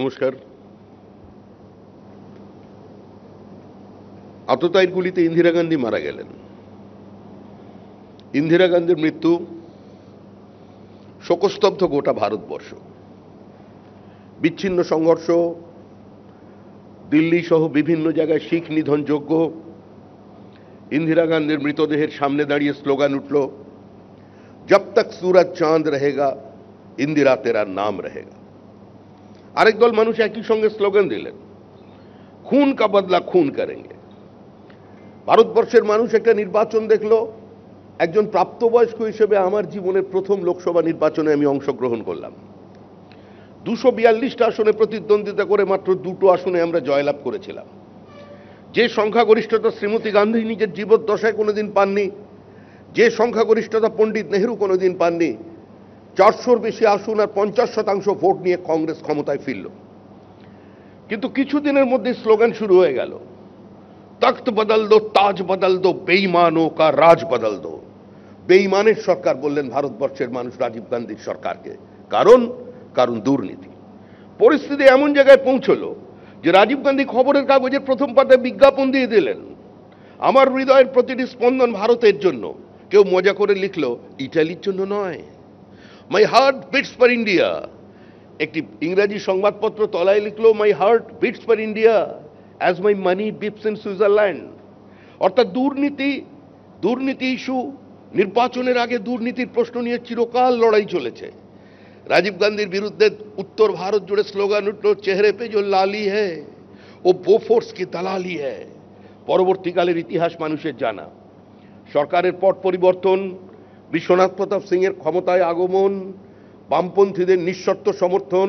নমস্কার আততায়ীর গুলিতে ইন্দিরা গান্ধী মারা গেলেন ইন্দিরা গান্ধীর মৃত্যু শোকস্তব্ধ গোটা ভারতবর্ষ বিচ্ছিন্ন সংঘর্ষ দিল্লি সহ বিভিন্ন জায়গায় শিখ নিধনযোগ্য ইন্দিরা গান্ধীর মৃতদেহের সামনে দাঁড়িয়ে স্লোগান উঠল জব তক সুরজ চাঁদ রহেগা ইন্দিরা তেরা নাম রহেগা আরেক দল মানুষ একই সঙ্গে স্লোগান দিলেন খুন কা বদলা খুন করেঙ্গে ভারতবর্ষের মানুষ একটা নির্বাচন দেখলো একজন প্রাপ্তবয়স্ক হিসেবে আমার জীবনের প্রথম লোকসভা নির্বাচনে আমি অংশগ্রহণ করলাম দুশো বিয়াল্লিশটা আসনে প্রতিদ্বন্দ্বিতা করে মাত্র দুটো আসনে আমরা জয়লাভ করেছিলাম যে সংখ্যাগরিষ্ঠতা শ্রীমতী গান্ধী নিজের জীবদ্দশায় কোনোদিন পাননি যে সংখ্যাগরিষ্ঠতা পণ্ডিত নেহরু কোনোদিন পাননি চারশোর বেশি আসন আর পঞ্চাশ শতাংশ ভোট নিয়ে কংগ্রেস ক্ষমতায় ফিরল কিন্তু কিছুদিনের মধ্যে স্লোগান শুরু হয়ে গেল তখ্ত বদল দো তাজ বদল দো বেইমানো কা রাজ বদল দো বেইমানের সরকার বললেন ভারতবর্ষের মানুষ রাজীব গান্ধীর সরকারকে কারণ কারণ দুর্নীতি পরিস্থিতি এমন জায়গায় পৌঁছল যে রাজীব গান্ধী খবরের কাগজের প্রথম পাতে বিজ্ঞাপন দিয়ে দিলেন আমার হৃদয়ের প্রতিটি স্পন্দন ভারতের জন্য কেউ মজা করে লিখল ইটালির জন্য নয় my heart beats for India একটি ইংরাজি সংবাদপত্র তলায় লিখলো my heart beats for India as my money beeps in Switzerland অর্থাৎ দুর্নীতি দুর্নীতি ইস্যু নির্বাচনের আগে দুর্নীতির প্রশ্ন নিয়ে চিরকাল লড়াই চলেছে রাজীব গান্ধীর বিরুদ্ধে উত্তর ভারত জুড়ে স্লোগান উঠল চেহারে পে জো লালি হ্যায় ও বোফোর্স কি দালালি হ্যায় পরবর্তীকালের ইতিহাস মানুষের জানা সরকারের পট পরিবর্তন বিশ্বনাথ প্রতাপ সিংয়ের ক্ষমতায় আগমন বামপন্থীদের নিঃশর্ত সমর্থন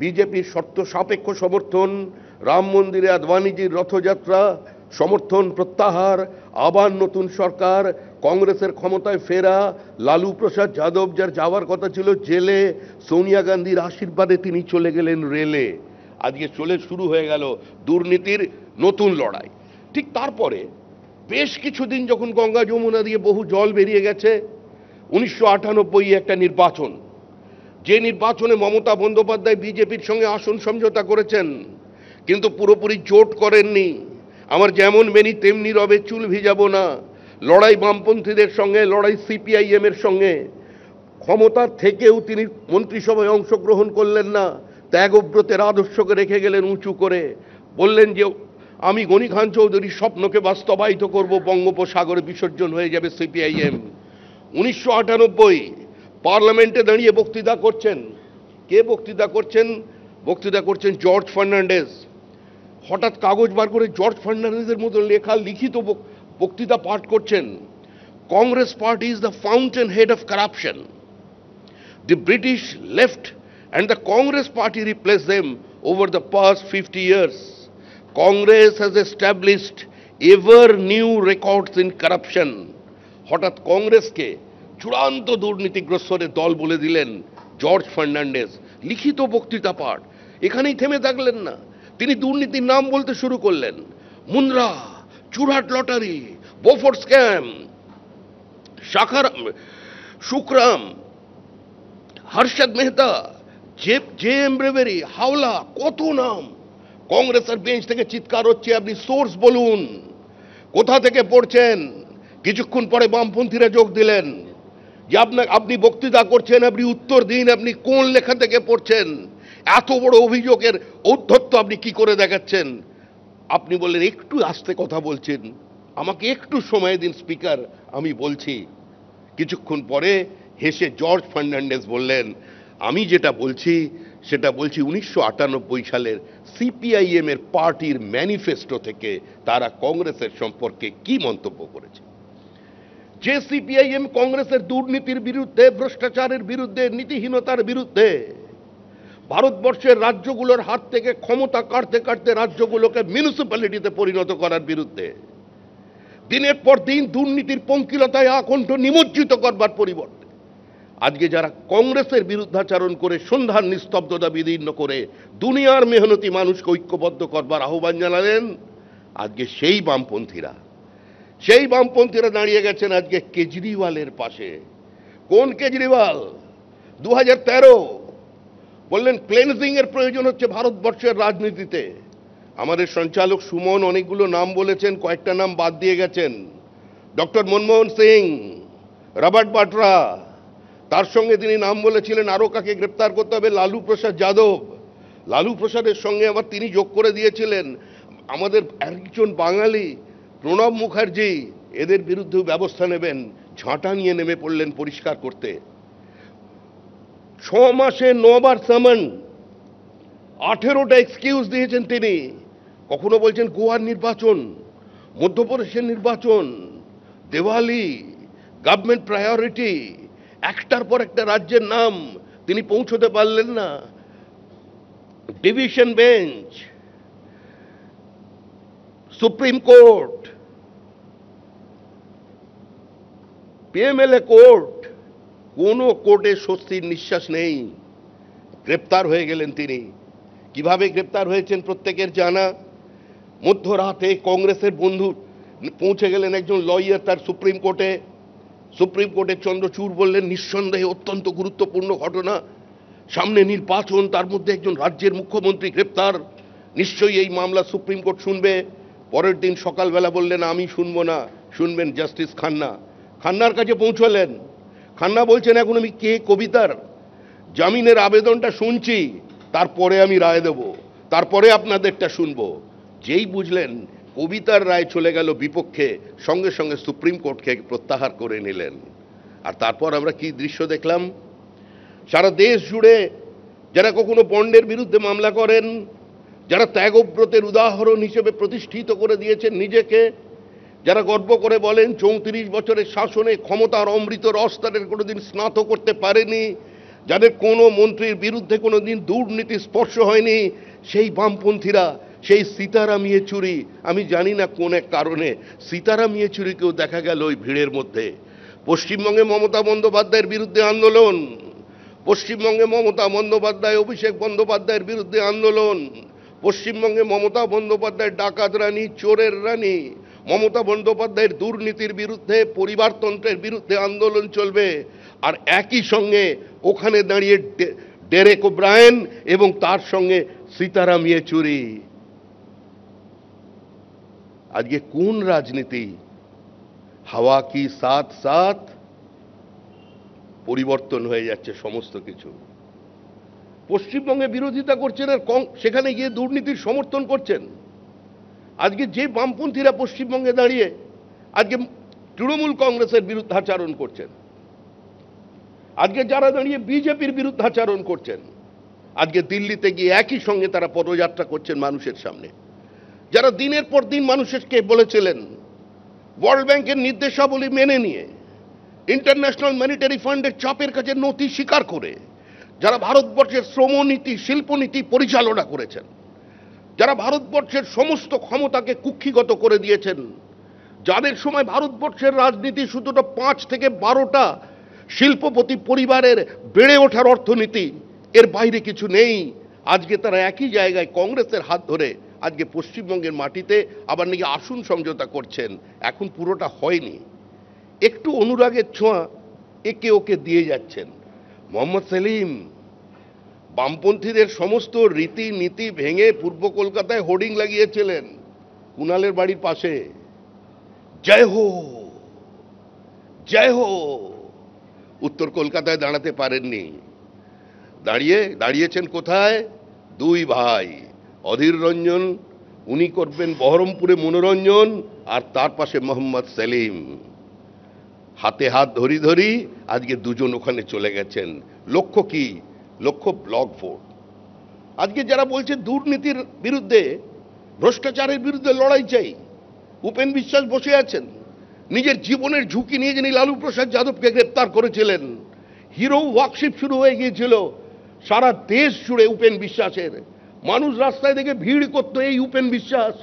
বিজেপির শর্ত সাপেক্ষ সমর্থন রাম মন্দিরে আদবানিজির রথযাত্রা সমর্থন প্রত্যাহার আবার নতুন সরকার কংগ্রেসের ক্ষমতায় ফেরা লালু প্রসাদ যাদব যার যাওয়ার কথা ছিল জেলে সোনিয়া গান্ধীর আশীর্বাদে তিনি চলে গেলেন রেলে আজকে চলে শুরু হয়ে গেল দুর্নীতির নতুন লড়াই ঠিক তারপরে বেশ কিছুদিন যখন গঙ্গা যমুনা দিয়ে বহু জল বেরিয়ে গেছে উনিশশো একটা নির্বাচন যে নির্বাচনে মমতা বন্দ্যোপাধ্যায় বিজেপির সঙ্গে আসন সমঝোতা করেছেন কিন্তু পুরোপুরি জোট করেননি আমার যেমন মেনি তেমনি রবে চুল ভিজাব না লড়াই বামপন্থীদের সঙ্গে লড়াই সিপিআইএম এর সঙ্গে ক্ষমতার থেকেও তিনি মন্ত্রিসভায় অংশগ্রহণ করলেন না ত্যাগব্রতের আদর্শকে রেখে গেলেন উঁচু করে বললেন যে আমি গণি খান চৌধুরীর স্বপ্নকে বাস্তবায়িত করব বঙ্গোপসাগরে বিসর্জন হয়ে যাবে সিপিআইএম উনিশশো পার্লামেন্টে দাঁড়িয়ে বক্তৃতা করছেন কে বক্তৃতা করছেন বক্তৃতা করছেন জর্জ ফার্নান্ডেজ হঠাৎ কাগজ বার করে জর্জ ফার্নান্ডেজের মতো লেখা লিখিত বক্তৃতা পাঠ করছেন Congress party is the fountainhead of corruption the British left and the Congress party replace them over the past fifty years Congress has established ever new records in corruption হঠাৎ কংগ্রেসকে চূড়ান্ত দুর্নীতিগ্রস্তরের দল বলে দিলেন জর্জ ফার্নান্ডেজ লিখিত বক্তৃতা পাঠ এখানেই থেমে থাকলেন না তিনি দুর্নীতির নাম বলতে শুরু করলেন মুন্দ্রা চুরাট লটারি বোফোর্ড স্ক্যাম শাখারাম Sukhram Harshad Mehta J J M bribery hawala কত নাম কংগ্রেসের বেঞ্চ থেকে চিৎকার হচ্ছে আপনি সোর্স বলুন কোথা থেকে পড়ছেন কিছুক্ষণ পরে বামপন্থীরা যোগ দিলেন যে আপনার আপনি বক্তৃতা করছেন আপনি উত্তর দিন আপনি কোন লেখা থেকে পড়ছেন এত বড় অভিযোগের ঔদ্ধত্য আপনি কি করে দেখাচ্ছেন আপনি বললেন একটু আস্তে কথা বলছেন আমাকে একটু সময় দিন স্পিকার আমি বলছি কিছুক্ষণ পরে হেসে জর্জ ফার্নান্ডেস বললেন আমি যেটা বলছি সেটা বলছি উনিশশো সালের সিপিআইএম এর পার্টির ম্যানিফেস্টো থেকে তারা কংগ্রেসের সম্পর্কে কি মন্তব্য করেছে যে সিপিআইএম কংগ্রেসের দুর্নীতির বিরুদ্ধে ভ্রষ্টাচারের বিরুদ্ধে নীতিহীনতার বিরুদ্ধে ভারতবর্ষের রাজ্যগুলোর হাত থেকে ক্ষমতা কাটতে কাটতে রাজ্যগুলোকে মিউনিসিপ্যালিটিতে পরিণত করার বিরুদ্ধে দিনের পর দিন দুর্নীতির পঙ্কিলতায় আকণ্ঠ নিমজ্জিত করবার পরিবর্তে আজকে যারা কংগ্রেসের বিরুদ্ধাচারণ করে সন্ধ্যার নিস্তব্ধতা বিদীর্ণ করে দুনিয়ার মেহনতি মানুষকে ঐক্যবদ্ধ করবার আহ্বান জানালেন আজকে সেই বামপন্থীরা সেই বামপন্থীরা দাঁড়িয়ে গেছেন আজকে কেজরিওয়ালের পাশে কোন কেজরিওয়াল দু বললেন ক্লেনজিং এর প্রয়োজন হচ্ছে ভারতবর্ষের রাজনীতিতে আমাদের সঞ্চালক সুমন অনেকগুলো নাম বলেছেন কয়েকটা নাম বাদ দিয়ে গেছেন ডক্টর মনমোহন সিং রবার্ট বাটরা তার সঙ্গে তিনি নাম বলেছিলেন আরও কাকে গ্রেপ্তার করতে হবে লালু প্রসাদ যাদব লালু প্রসাদের সঙ্গে আবার তিনি যোগ করে দিয়েছিলেন আমাদের একজন বাঙালি প্রণব মুখার্জি এদের বিরুদ্ধেও ব্যবস্থা নেবেন ঝাঁটা নিয়ে নেমে পড়লেন পরিষ্কার করতে ছ মাসে নবার সামন আঠেরোটা এক্সকিউজ দিয়েছেন তিনি কখনো বলছেন গোয়ার নির্বাচন মধ্যপ্রদেশের নির্বাচন দেওয়ালি গভর্নমেন্ট প্রায়োরিটি একটার পর একটা রাজ্যের নাম তিনি পৌঁছতে পারলেন না division bench supreme court PMLA court কোনো কোর্টে স্বস্তির নিঃশ্বাস নেই গ্রেপ্তার হয়ে গেলেন তিনি কিভাবে গ্রেপ্তার হয়েছেন প্রত্যেকের জানা মধ্যরাতে কংগ্রেসের বন্ধু পৌঁছে গেলেন একজন লয়ার তার সুপ্রিম কোর্টে সুপ্রিম কোর্টের চন্দ্রচূড় বললেন নিঃসন্দেহে অত্যন্ত গুরুত্বপূর্ণ ঘটনা সামনে নির্বাচন তার মধ্যে একজন রাজ্যের মুখ্যমন্ত্রী গ্রেপ্তার নিশ্চয়ই এই মামলা সুপ্রিম কোর্ট শুনবে পরের দিন সকালবেলা বললেন আমি শুনবো না শুনবেন জাস্টিস খান্না খান্নার কাছে পৌঁছলেন খান্না বলছেন এখন আমি কে কবিতার জামিনের আবেদনটা শুনছি তারপরে আমি রায় দেব তারপরে আপনাদেরটা শুনব যেই বুঝলেন কবিতার রায় চলে গেল বিপক্ষে সঙ্গে সঙ্গে সুপ্রিম কোর্টকে প্রত্যাহার করে নিলেন আর তারপর আমরা কি দৃশ্য দেখলাম সারা দেশ জুড়ে যারা কখনো বন্ডের বিরুদ্ধে মামলা করেন যারা ত্যাগব্রতের উদাহরণ হিসেবে প্রতিষ্ঠিত করে দিয়েছেন নিজেকে যারা গর্ব করে বলেন চৌত্রিশ বছরের শাসনে ক্ষমতার অমৃত রস তাদের কোনোদিন স্নাত করতে পারেনি যাদের কোনো মন্ত্রীর বিরুদ্ধে কোনো দিন দুর্নীতি স্পর্শ হয়নি সেই বামপন্থীরা সেই সীতারাম ইয়েচুরি আমি জানি না কোন এক কারণে সীতারাম ইয়েচুরিকেও দেখা গেল ওই ভিড়ের মধ্যে পশ্চিমবঙ্গে মমতা বন্দ্যোপাধ্যায়ের বিরুদ্ধে আন্দোলন পশ্চিমবঙ্গে মমতা বন্দ্যোপাধ্যায় অভিষেক বন্দ্যোপাধ্যায়ের বিরুদ্ধে আন্দোলন পশ্চিমবঙ্গে মমতা বন্দ্যোপাধ্যায় ডাকাত রানী চোরের রানী মমতা বন্দ্যোপাধ্যায়ের দুর্নীতির বিরুদ্ধে পরিবারতন্ত্রের বিরুদ্ধে আন্দোলন চলবে আর একই সঙ্গে ওখানে দাঁড়িয়ে ডেরেক ওব্রায়েন এবং তার সঙ্গে সীতারাম ইয়েচুরি আজকে কোন রাজনীতি হাওয়া কি সাথ সাথ পরিবর্তন হয়ে যাচ্ছে সমস্ত কিছু পশ্চিমবঙ্গে বিরোধিতা করছেন আর সেখানে গিয়ে দুর্নীতির সমর্থন করছেন আজকে যে বামপন্থীরা পশ্চিমবঙ্গে দাঁড়িয়ে আজকে তৃণমূল কংগ্রেসের বিরুদ্ধাচারণ করছেন আজকে যারা দাঁড়িয়ে বিজেপির বিরুদ্ধাচারণ করছেন আজকে দিল্লিতে গিয়ে একই সঙ্গে তারা পদযাত্রা করছেন মানুষের সামনে যারা দিনের পর দিন মানুষকে বলেছিলেন ওয়ার্ল্ড ব্যাংকের নির্দেশাবলী মেনে নিয়ে ইন্টারন্যাশনাল ম্যানিটারি ফান্ডের চাপের কাছে নথি স্বীকার করে যারা ভারতবর্ষের শ্রমনীতি শিল্পনীতি পরিচালনা করেছেন যারা ভারতবর্ষের সমস্ত ক্ষমতাকে কুক্ষিগত করে দিয়েছেন যাদের সময় ভারতবর্ষের রাজনীতি শুধুটা পাঁচ থেকে বারোটা শিল্পপতি পরিবারের বেড়ে ওঠার অর্থনীতি এর বাইরে কিছু নেই আজকে তারা একই জায়গায় কংগ্রেসের হাত ধরে আজকে পশ্চিমবঙ্গের মাটিতে আবার নাকি আসন সমঝোতা করছেন এখন পুরোটা হয়নি একটু অনুরাগের ছোঁয়া একে ওকে দিয়ে যাচ্ছেন মোহাম্মদ সেলিম বামপন্থীদের সমস্ত রীতিনীতি ভেঙে পূর্ব কলকাতায় হোর্ডিং লাগিয়েছিলেন কুনালের বাড়ির পাশে জয় হো জয় হো উত্তর কলকাতায় দাঁড়াতে পারেননি দাঁড়িয়ে দাঁড়িয়েছেন কোথায় দুই ভাই অধীর রঞ্জন উনি করবেন বহরমপুরে মনোরঞ্জন আর তার পাশে মোহাম্মদ সেলিম হাতে হাত ধরি ধরি আজকে দুজন ওখানে চলে গেছেন লক্ষ্য কি লক্ষ্য ব্লক ভোট আজকে যারা বলছে দুর্নীতির বিরুদ্ধে ভ্রষ্টাচারের বিরুদ্ধে লড়াই চাই উপেন বিশ্বাস বসে আছেন নিজের জীবনের ঝুঁকি নিয়ে যিনি লালু প্রসাদ যাদবকে গ্রেপ্তার করেছিলেন হিরো ওয়ার্কশিপ শুরু হয়ে গিয়েছিল সারা দেশ জুড়ে উপেন বিশ্বাসের মানুষ রাস্তায় দেখে ভিড় করতো এই উপেন বিশ্বাস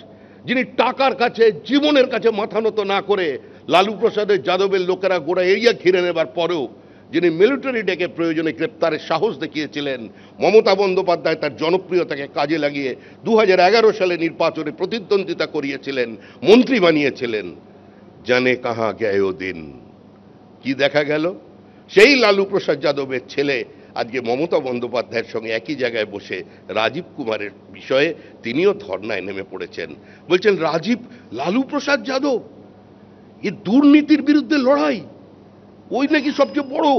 যিনি টাকার কাছে জীবনের কাছে মাথা নত না করে লালু প্রসাদের যাদবের লোকেরা গোড়া এরিয়া ঘিরে নেবার পরেও যিনি মিলিটারি ডেকে প্রয়োজনে গ্রেপ্তারের সাহস দেখিয়েছিলেন মমতা বন্দ্যোপাধ্যায় তার জনপ্রিয়তাকে কাজে লাগিয়ে দু সালে নির্বাচনে প্রতিদ্বন্দ্বিতা করিয়েছিলেন মন্ত্রী বানিয়েছিলেন জানে কাহা গেয় দিন কি দেখা গেল সেই লালু প্রসাদ যাদবের ছেলে আজকে মমতা বন্দ্যোপাধ্যায়ের সঙ্গে একই জায়গায় বসে রাজীব কুমারের বিষয়ে তিনিও ধর্নায় নেমে পড়েছেন বলছেন রাজীব লালু প্রসাদ যাদব এ দুর্নীতির বিরুদ্ধে লড়াই ওই নাকি সবচেয়ে বড়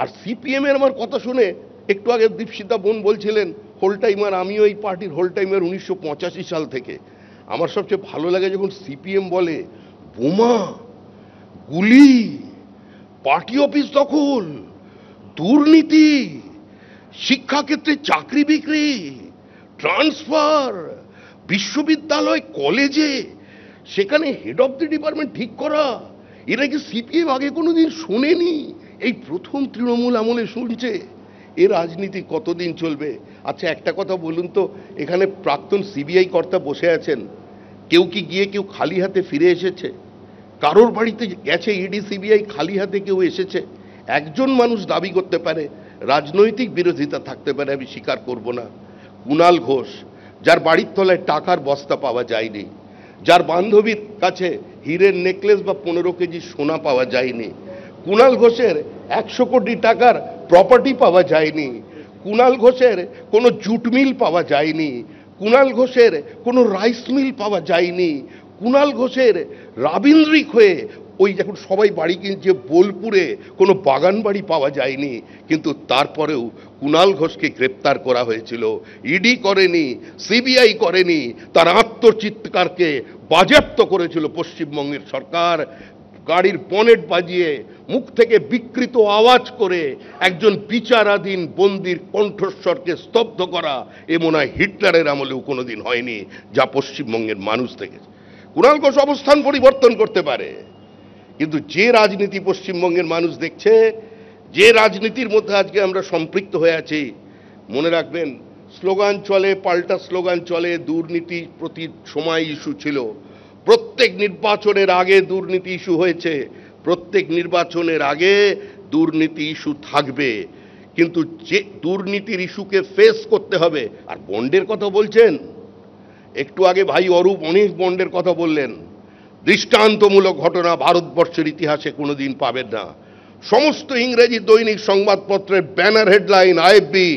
আর সিপিএমের আমার কথা শুনে একটু আগে দীপসিদ্ধা বোন বলছিলেন হোল টাইমার আমি ওই পার্টির হোল টাইমার উনিশশো সাল থেকে আমার সবচেয়ে ভালো লাগে যখন সিপিএম বলে বোমা গুলি পার্টি অফিস দখল দুর্নীতি শিক্ষাক্ষেত্রে চাকরি বিক্রি ট্রান্সফার বিশ্ববিদ্যালয় কলেজে সেখানে হেড অফ দি ডিপার্টমেন্ট ঠিক করা এরা কি সিপিএম আগে কোনদিন শোনেনি এই প্রথম তৃণমূল আমলে শুনছে এ রাজনীতি কতদিন চলবে আচ্ছা একটা কথা বলুন তো এখানে প্রাক্তন সিবিআই কর্তা বসে আছেন কেউ কি গিয়ে কেউ খালি হাতে ফিরে এসেছে কারোর বাড়িতে গেছে ইডি সিবিআই খালি হাতে কেউ এসেছে একজন মানুষ দাবি করতে পারে রাজনৈতিক বিরোধিতা থাকতে পারে আমি স্বীকার করব না কুণাল ঘোষ যার বাড়ির তলায় টাকার বস্তা পাওয়া যায়নি যার বান্ধবীর কাছে হীরের নেকলেস বা পনেরো কেজি সোনা পাওয়া যায়নি কুণাল ঘোষের একশো কোটি টাকার প্রপার্টি পাওয়া যায়নি কুণাল ঘোষের কোনো জুট মিল পাওয়া যায়নি কুণাল ঘোষের কোনো রাইস মিল পাওয়া যায়নি কুণাল ঘোষের রাবীন্দ্রিক হয়ে ওই যখন সবাই বাড়ি কিনছে বোলপুরে কোনো বাগান বাড়ি পাওয়া যায়নি কিন্তু তারপরেও কুনাল ঘোষকে গ্রেপ্তার করা হয়েছিল ইডি করেনি সিবিআই করেনি তার আত্মচিৎকারকে বাজেয়াপ্ত করেছিল পশ্চিমবঙ্গের সরকার গাড়ির পনেট বাজিয়ে মুখ থেকে বিকৃত আওয়াজ করে একজন বিচারাধীন বন্দির কণ্ঠস্বরকে স্তব্ধ করা এ মনে হয় হিটলারের আমলেও কোনোদিন হয়নি যা পশ্চিমবঙ্গের মানুষ থেকে কুনাল ঘোষ অবস্থান পরিবর্তন করতে পারে কিন্তু যে রাজনীতি পশ্চিমবঙ্গের মানুষ দেখছে যে রাজনীতির মধ্যে আজকে আমরা সম্পৃক্ত হয়ে আছি মনে রাখবেন স্লোগান চলে পাল্টা স্লোগান চলে দুর্নীতি প্রতি সময় ইস্যু ছিল প্রত্যেক নির্বাচনের আগে দুর্নীতি ইস্যু হয়েছে প্রত্যেক নির্বাচনের আগে দুর্নীতি ইস্যু থাকবে কিন্তু যে দুর্নীতির ইস্যুকে ফেস করতে হবে আর বন্ডের কথা বলছেন একটু আগে ভাই অরূপ অনেক বন্ডের কথা বললেন দৃষ্টান্তমূলক ঘটনা ভারতবর্ষের ইতিহাসে কোনোদিন পাবেন না সমস্ত ইংরেজি দৈনিক সংবাদপত্রের ব্যানার হেডলাইন আইএফবি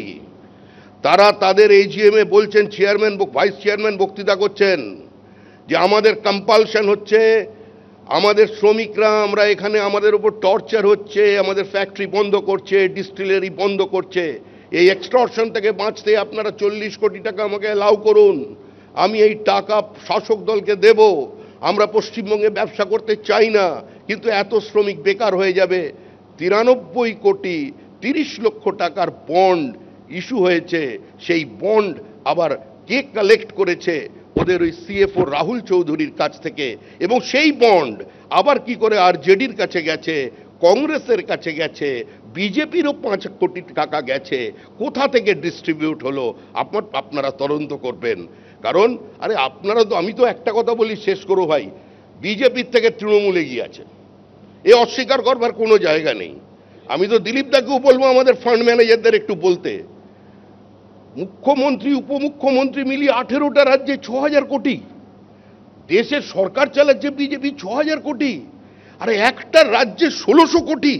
তারা তাদের এজিএমে বলছেন চেয়ারম্যান ভাইস চেয়ারম্যান বক্তৃতা করছেন যে আমাদের কম্পালশন হচ্ছে আমাদের শ্রমিকরা আমরা এখানে আমাদের উপর টর্চার হচ্ছে আমাদের ফ্যাক্টরি বন্ধ করছে ডিস্টিলারি বন্ধ করছে এই এক্সটর্শন থেকে বাঁচতে আপনারা চল্লিশ কোটি টাকা আমাকে অ্যালাউ করুন আমি এই টাকা শাসক দলকে দেব আমরা পশ্চিমবঙ্গে ব্যবসা করতে চাই না কিন্তু এত শ্রমিক বেকার হয়ে যাবে তিরানব্বই কোটি তিরিশ লক্ষ টাকার বন্ড ইস্যু হয়েছে সেই বন্ড আবার কে কালেক্ট করেছে ওদের ওই সিএফও রাহুল চৌধুরীর কাছ থেকে এবং সেই বন্ড আবার কি করে আরজেডির কাছে গেছে কংগ্রেসের কাছে গেছে বিজেপিরও পাঁচ কোটি টাকা গেছে কোথা থেকে ডিস্ট্রিবিউট হলো আপনার আপনারা তদন্ত করবেন কারণ আরে আপনারা তো আমি তো একটা কথা বলি শেষ করো ভাই বিজেপির থেকে তৃণমূলে গিয়েছে এ অস্বীকার করবার কোনো জায়গা নেই আমি তো দিলীপ দাকেও বলবো আমাদের ফান্ড ম্যানেজারদের একটু বলতে মুখ্যমন্ত্রী উপমুখ্যমন্ত্রী মিলিয়ে আঠেরোটা রাজ্যে ছ হাজার কোটি দেশের সরকার চালাচ্ছে বিজেপি ছ হাজার কোটি আর একটা রাজ্যে ষোলোশো কোটি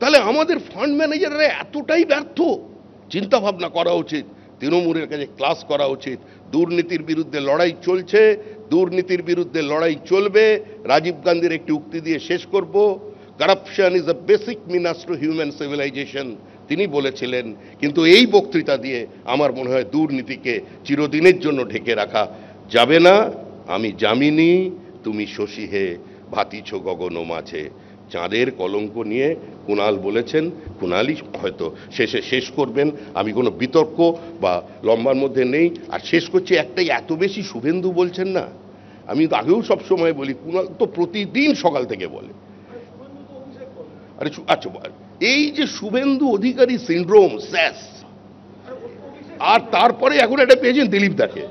তাহলে আমাদের ফান্ড ম্যানেজাররা এতটাই ব্যর্থ চিন্তা ভাবনা করা উচিত তৃণমূলের কাছে ক্লাস করা উচিত দুর্নীতির বিরুদ্ধে লড়াই চলছে দুর্নীতির বিরুদ্ধে লড়াই চলবে রাজীব গান্ধীর একটি উক্তি দিয়ে শেষ করব corruption is a basic menace to human civilization তিনি বলেছিলেন কিন্তু এই বক্তৃতা দিয়ে আমার মনে হয় দুর্নীতিকে চিরদিনের জন্য ঢেকে রাখা যাবে না আমি জামিনি তুমি শশী হে ভাতিছ গগন মাঝে চাঁদের কলঙ্ক নিয়ে কুণাল বলেছেন কুণালই হয়তো শেষে শেষ করবেন আমি কোনো বিতর্ক বা লম্বার মধ্যে নেই আর শেষ করছি একটাই এত বেশি শুভেন্দু বলছেন না আমি আগেও সবসময় বলি কুণাল তো প্রতিদিন সকাল থেকে বলে আরে আচ্ছা এই যে শুভেন্দু অধিকারী সিন্ড্রোম স্যাস আর তারপরে এখন একটা পেয়েছেন দিলীপ দাকে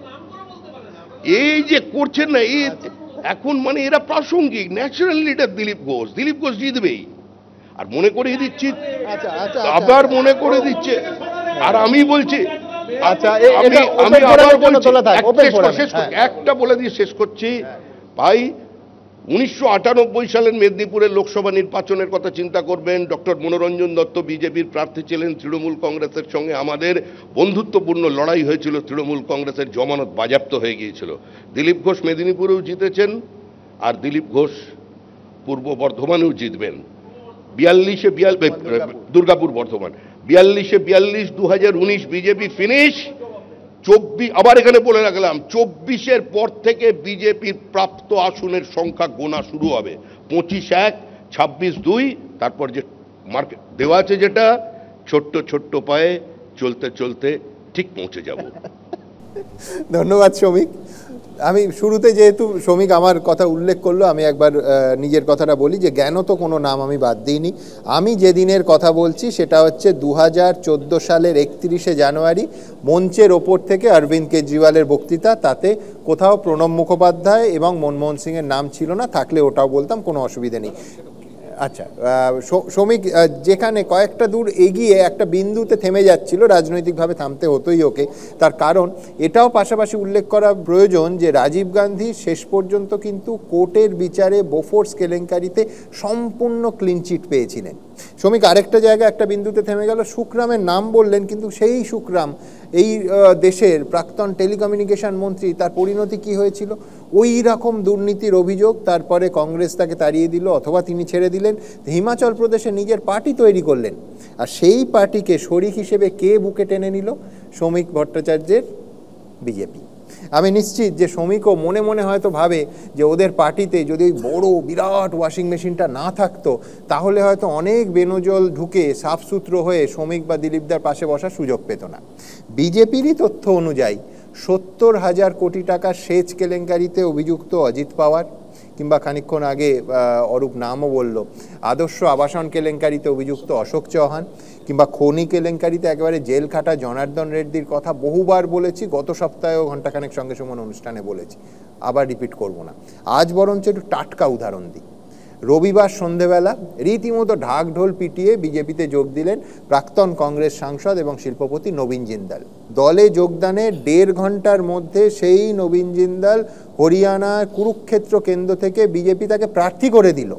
এই যে করছেন না এই এখন মানে এরা প্রাসঙ্গিক ন্যাচারাল লিডার দিলীপ ঘোষ দিলীপ ঘোষ জিতবেই আর মনে করিয়ে দিচ্ছি আচ্ছা, আচ্ছা, আচ্ছা। আবার মনে করে দিচ্ছে আর আমি বলছি আচ্ছা আমি আবার হ্যাঁ। একটা বলে দিয়ে শেষ করছি ভাই উনিশশো সালের মেদিনীপুরের লোকসভা নির্বাচনের কথা চিন্তা করবেন ডক্টর মনোরঞ্জন দত্ত বিজেপির প্রার্থী ছিলেন তৃণমূল কংগ্রেসের সঙ্গে আমাদের বন্ধুত্বপূর্ণ লড়াই হয়েছিল তৃণমূল কংগ্রেসের জমানত বাজাপ্ত হয়ে গিয়েছিল দিলীপ ঘোষ মেদিনীপুরেও জিতেছেন আর দিলীপ ঘোষ পূর্ব বর্ধমানেও জিতবেন বিয়াল্লিশে বিয়াল্লিশ দুর্গাপুর বর্ধমান বিয়াল্লিশে বিয়াল্লিশ দু বিজেপি ফিনিশ চব্বিশ আবার এখানে বলে রাখলাম চব্বিশের পর থেকে বিজেপির প্রাপ্ত আসনের সংখ্যা গোনা শুরু হবে পঁচিশ এক ছাব্বিশ দুই তারপর যে মার্কেট দেওয়া আছে যেটা ছোট্ট ছোট্ট পায়ে চলতে চলতে ঠিক পৌঁছে যাব ধন্যবাদ শ্রমিক আমি শুরুতে যেহেতু শ্রমিক আমার কথা উল্লেখ করলো আমি একবার নিজের কথাটা বলি যে জ্ঞানও তো কোনো নাম আমি বাদ দিইনি আমি যেদিনের কথা বলছি সেটা হচ্ছে দু সালের একত্রিশে জানুয়ারি মঞ্চের ওপর থেকে অরবিন্দ কেজরিওয়ালের বক্তৃতা তাতে কোথাও প্রণব মুখোপাধ্যায় এবং মনমোহন সিংয়ের নাম ছিল না থাকলে ওটাও বলতাম কোনো অসুবিধে নেই আচ্ছা শ্রমিক যেখানে কয়েকটা দূর এগিয়ে একটা বিন্দুতে থেমে যাচ্ছিল রাজনৈতিকভাবে থামতে হতোই ওকে তার কারণ এটাও পাশাপাশি উল্লেখ করা প্রয়োজন যে রাজীব গান্ধী শেষ পর্যন্ত কিন্তু কোর্টের বিচারে বোফোর্স কেলেঙ্কারিতে সম্পূর্ণ ক্লিনচিট পেয়েছিলেন শ্রমিক আরেকটা জায়গা একটা বিন্দুতে থেমে গেল সুখরামের নাম বললেন কিন্তু সেই সুখরাম এই দেশের প্রাক্তন টেলিকমিউনিকেশন মন্ত্রী তার পরিণতি কি হয়েছিল ওই রকম দুর্নীতির অভিযোগ তারপরে কংগ্রেস তাকে তাড়িয়ে দিল অথবা তিনি ছেড়ে দিলেন হিমাচল প্রদেশে নিজের পার্টি তৈরি করলেন আর সেই পার্টিকে শরিক হিসেবে কে বুকে টেনে নিল শ্রমিক ভট্টাচার্যের বিজেপি আমি নিশ্চিত যে শ্রমিকও মনে মনে হয়তো ভাবে যে ওদের পার্টিতে যদি ওই বড়ো বিরাট ওয়াশিং মেশিনটা না থাকতো তাহলে হয়তো অনেক বেনজল ঢুকে সাফসুত্র হয়ে শ্রমিক বা দিলীপদার পাশে বসার সুযোগ পেত না বিজেপিরই তথ্য অনুযায়ী সত্তর হাজার কোটি টাকা সেচ কেলেঙ্কারিতে অভিযুক্ত অজিত পাওয়ার কিংবা খানিক্ষণ আগে অরূপ নামও বলল আদর্শ আবাসন কেলেঙ্কারিতে অভিযুক্ত অশোক চৌহান কিংবা খনি কেলেঙ্কারিতে একেবারে জেল খাটা জনার্দন রেড্ডির কথা বহুবার বলেছি গত সপ্তাহেও ঘণ্টাখানেক সঙ্গে সমান অনুষ্ঠানে বলেছি আবার রিপিট করব না আজ বরঞ্চ একটু টাটকা উদাহরণ দিই রবিবার সন্ধেবেলা রীতিমতো ঢাক ঢোল পিটিয়ে বিজেপিতে যোগ দিলেন প্রাক্তন কংগ্রেস সাংসদ এবং শিল্পপতি নবীন জিন্দাল দলে যোগদানে দেড় ঘন্টার মধ্যে সেই নবীন জিন্দাল হরিয়ানার কুরুক্ষেত্র কেন্দ্র থেকে বিজেপি তাকে প্রার্থী করে দিল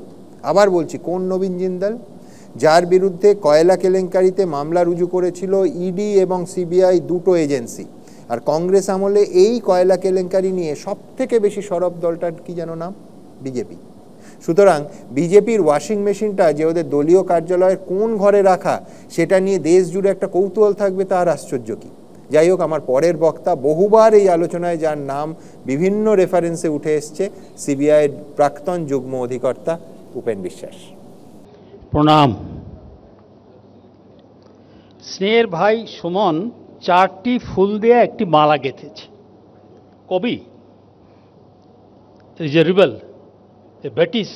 আবার বলছি কোন নবীন জিন্দাল যার বিরুদ্ধে কয়লা কেলেঙ্কারিতে মামলা রুজু করেছিল ইডি এবং সিবিআই দুটো এজেন্সি আর কংগ্রেস আমলে এই কয়লা কেলেঙ্কারি নিয়ে সব থেকে বেশি সরব দলটার কি যেন নাম বিজেপি সুতরাং বিজেপির ওয়াশিং মেশিনটা যে ওদের দলীয় কার্যালয়ের কোন ঘরে রাখা সেটা নিয়ে দেশ জুড়ে একটা কৌতূহল থাকবে তার আশ্চর্য কী যাই হোক আমার পরের বক্তা বহুবার এই আলোচনায় যার নাম বিভিন্ন রেফারেন্সে উঠে এসছে সিবিআইয়ের প্রাক্তন যুগ্ম অধিকর্তা উপেন বিশ্বাস প্রণাম স্নেহের ভাই সুমন চারটি ফুল দিয়ে একটি মালা গেঁথেছে কবি রিজারিবল a Betis,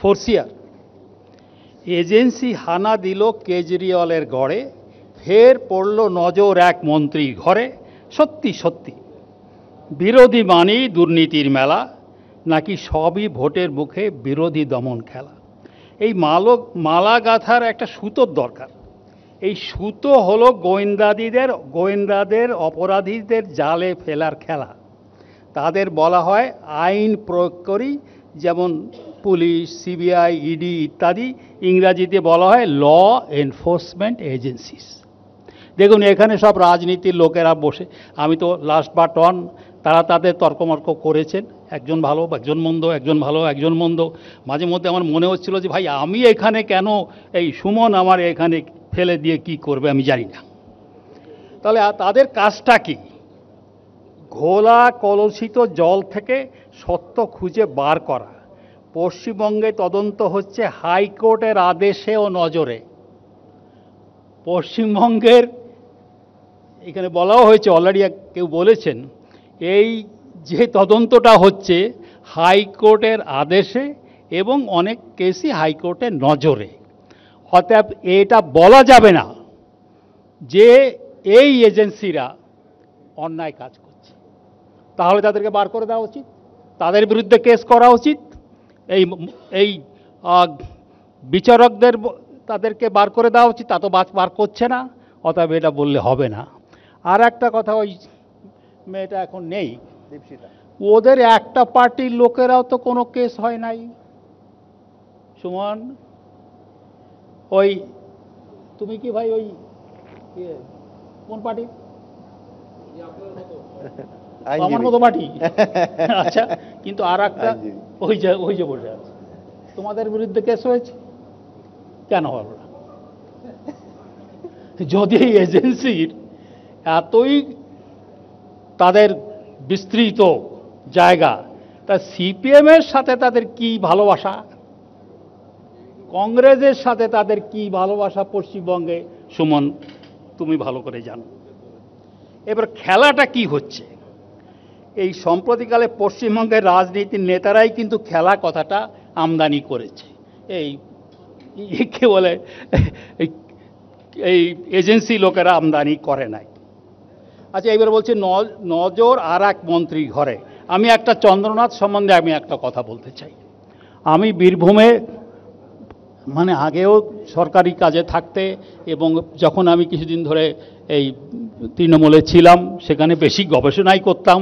ফোর্সিয়ার এজেন্সি হানা দিল কেজরিওয়ালের গড়ে ফের পড়ল নজর এক মন্ত্রী ঘরে সত্যি সত্যি বিরোধী মানেই দুর্নীতির মেলা নাকি সবই ভোটের মুখে বিরোধী দমন খেলা এই মালক মালা গাথার একটা সুতোর দরকার এই সুতো হলো গোয়েন্দাদিদের গোয়েন্দাদের অপরাধীদের জালে ফেলার খেলা তাদের বলা হয় আইন প্রয়োগ করি যেমন পুলিশ সিবিআই ইডি ইত্যাদি ইংরাজিতে বলা হয় ল এনফোর্সমেন্ট এজেন্সিস দেখুন এখানে সব রাজনীতির লোকেরা বসে আমি তো লাস্ট বা টন তারা তাদের তর্কমর্ক করেছেন একজন ভালো একজন মন্দ একজন ভালো একজন মন্দ মাঝে মধ্যে আমার মনে হচ্ছিল যে ভাই আমি এখানে কেন এই সুমন আমার এখানে ফেলে দিয়ে কি করবে আমি জানি না তাহলে তাদের কাজটা কী ঘোলা কলসিত জল থেকে সত্য খুঁজে বার করা পশ্চিমবঙ্গে তদন্ত হচ্ছে হাইকোর্টের আদেশে ও নজরে পশ্চিমবঙ্গের এখানে বলাও হয়েছে অলরেডি কেউ বলেছেন এই যে তদন্তটা হচ্ছে হাইকোর্টের আদেশে এবং অনেক কেসই হাইকোর্টের নজরে অতএব এটা বলা যাবে না যে এই এজেন্সিরা অন্যায় কাজ করে তাহলে তাদেরকে বার করে দেওয়া উচিত তাদের বিরুদ্ধে কেস করা উচিত এই এই বিচারকদের তাদেরকে বার করে দেওয়া উচিত তা তো বার করছে না অতএব এটা বললে হবে না আর একটা কথা ওই মেয়েটা এখন নেই ওদের একটা পার্টির লোকেরাও তো কোনো কেস হয় নাই সুমন ওই তুমি কি ভাই ওই ইয়ে, কোন পার্টি আমার মতো মাটি আচ্ছা কিন্তু আর একটা ওই যে ওই যে বসে আছে তোমাদের বিরুদ্ধে কেস হয়েছে কেন হবে না যদি এই এজেন্সির এতই তাদের বিস্তৃত জায়গা তা সিপিএমের সাথে তাদের কি ভালোবাসা কংগ্রেসের সাথে তাদের কি ভালোবাসা পশ্চিমবঙ্গে সুমন তুমি ভালো করে জানো এবার খেলাটা কি হচ্ছে এই সম্প্রতিকালে পশ্চিমবঙ্গের রাজনীতির নেতারাই কিন্তু খেলা কথাটা আমদানি করেছে এই কে বলে এই এজেন্সি লোকেরা আমদানি করে নাই আচ্ছা এবার বলছে নজর আর এক মন্ত্রী ঘরে আমি একটা চন্দ্রনাথ সম্বন্ধে আমি একটা কথা বলতে চাই আমি বীরভূমে মানে আগেও সরকারি কাজে থাকতে এবং যখন আমি কিছুদিন ধরে এই তৃণমূলে ছিলাম সেখানে বেশি গবেষণাই করতাম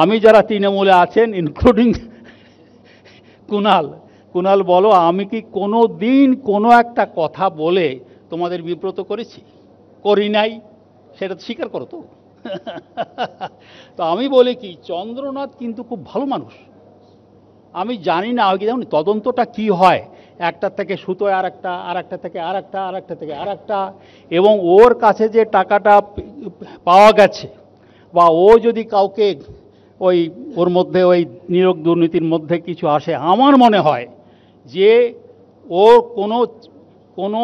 আমি যারা তৃণমূলে আছেন ইনক্লুডিং কুনাল কুনাল বলো আমি কি কোনো দিন কোনো একটা কথা বলে তোমাদের বিব্রত করেছি করি নাই সেটা স্বীকার করো তো তো আমি বলি কি চন্দ্রনাথ কিন্তু খুব ভালো মানুষ আমি জানি না আগে যেমন তদন্তটা কি হয় একটা থেকে সুতো আর একটা আর একটা থেকে আর একটা আর একটা থেকে আর একটা এবং ওর কাছে যে টাকাটা পাওয়া গেছে বা ও যদি কাউকে ওই ওর মধ্যে ওই নিরোগ দুর্নীতির মধ্যে কিছু আসে আমার মনে হয় যে ও কোনো কোনো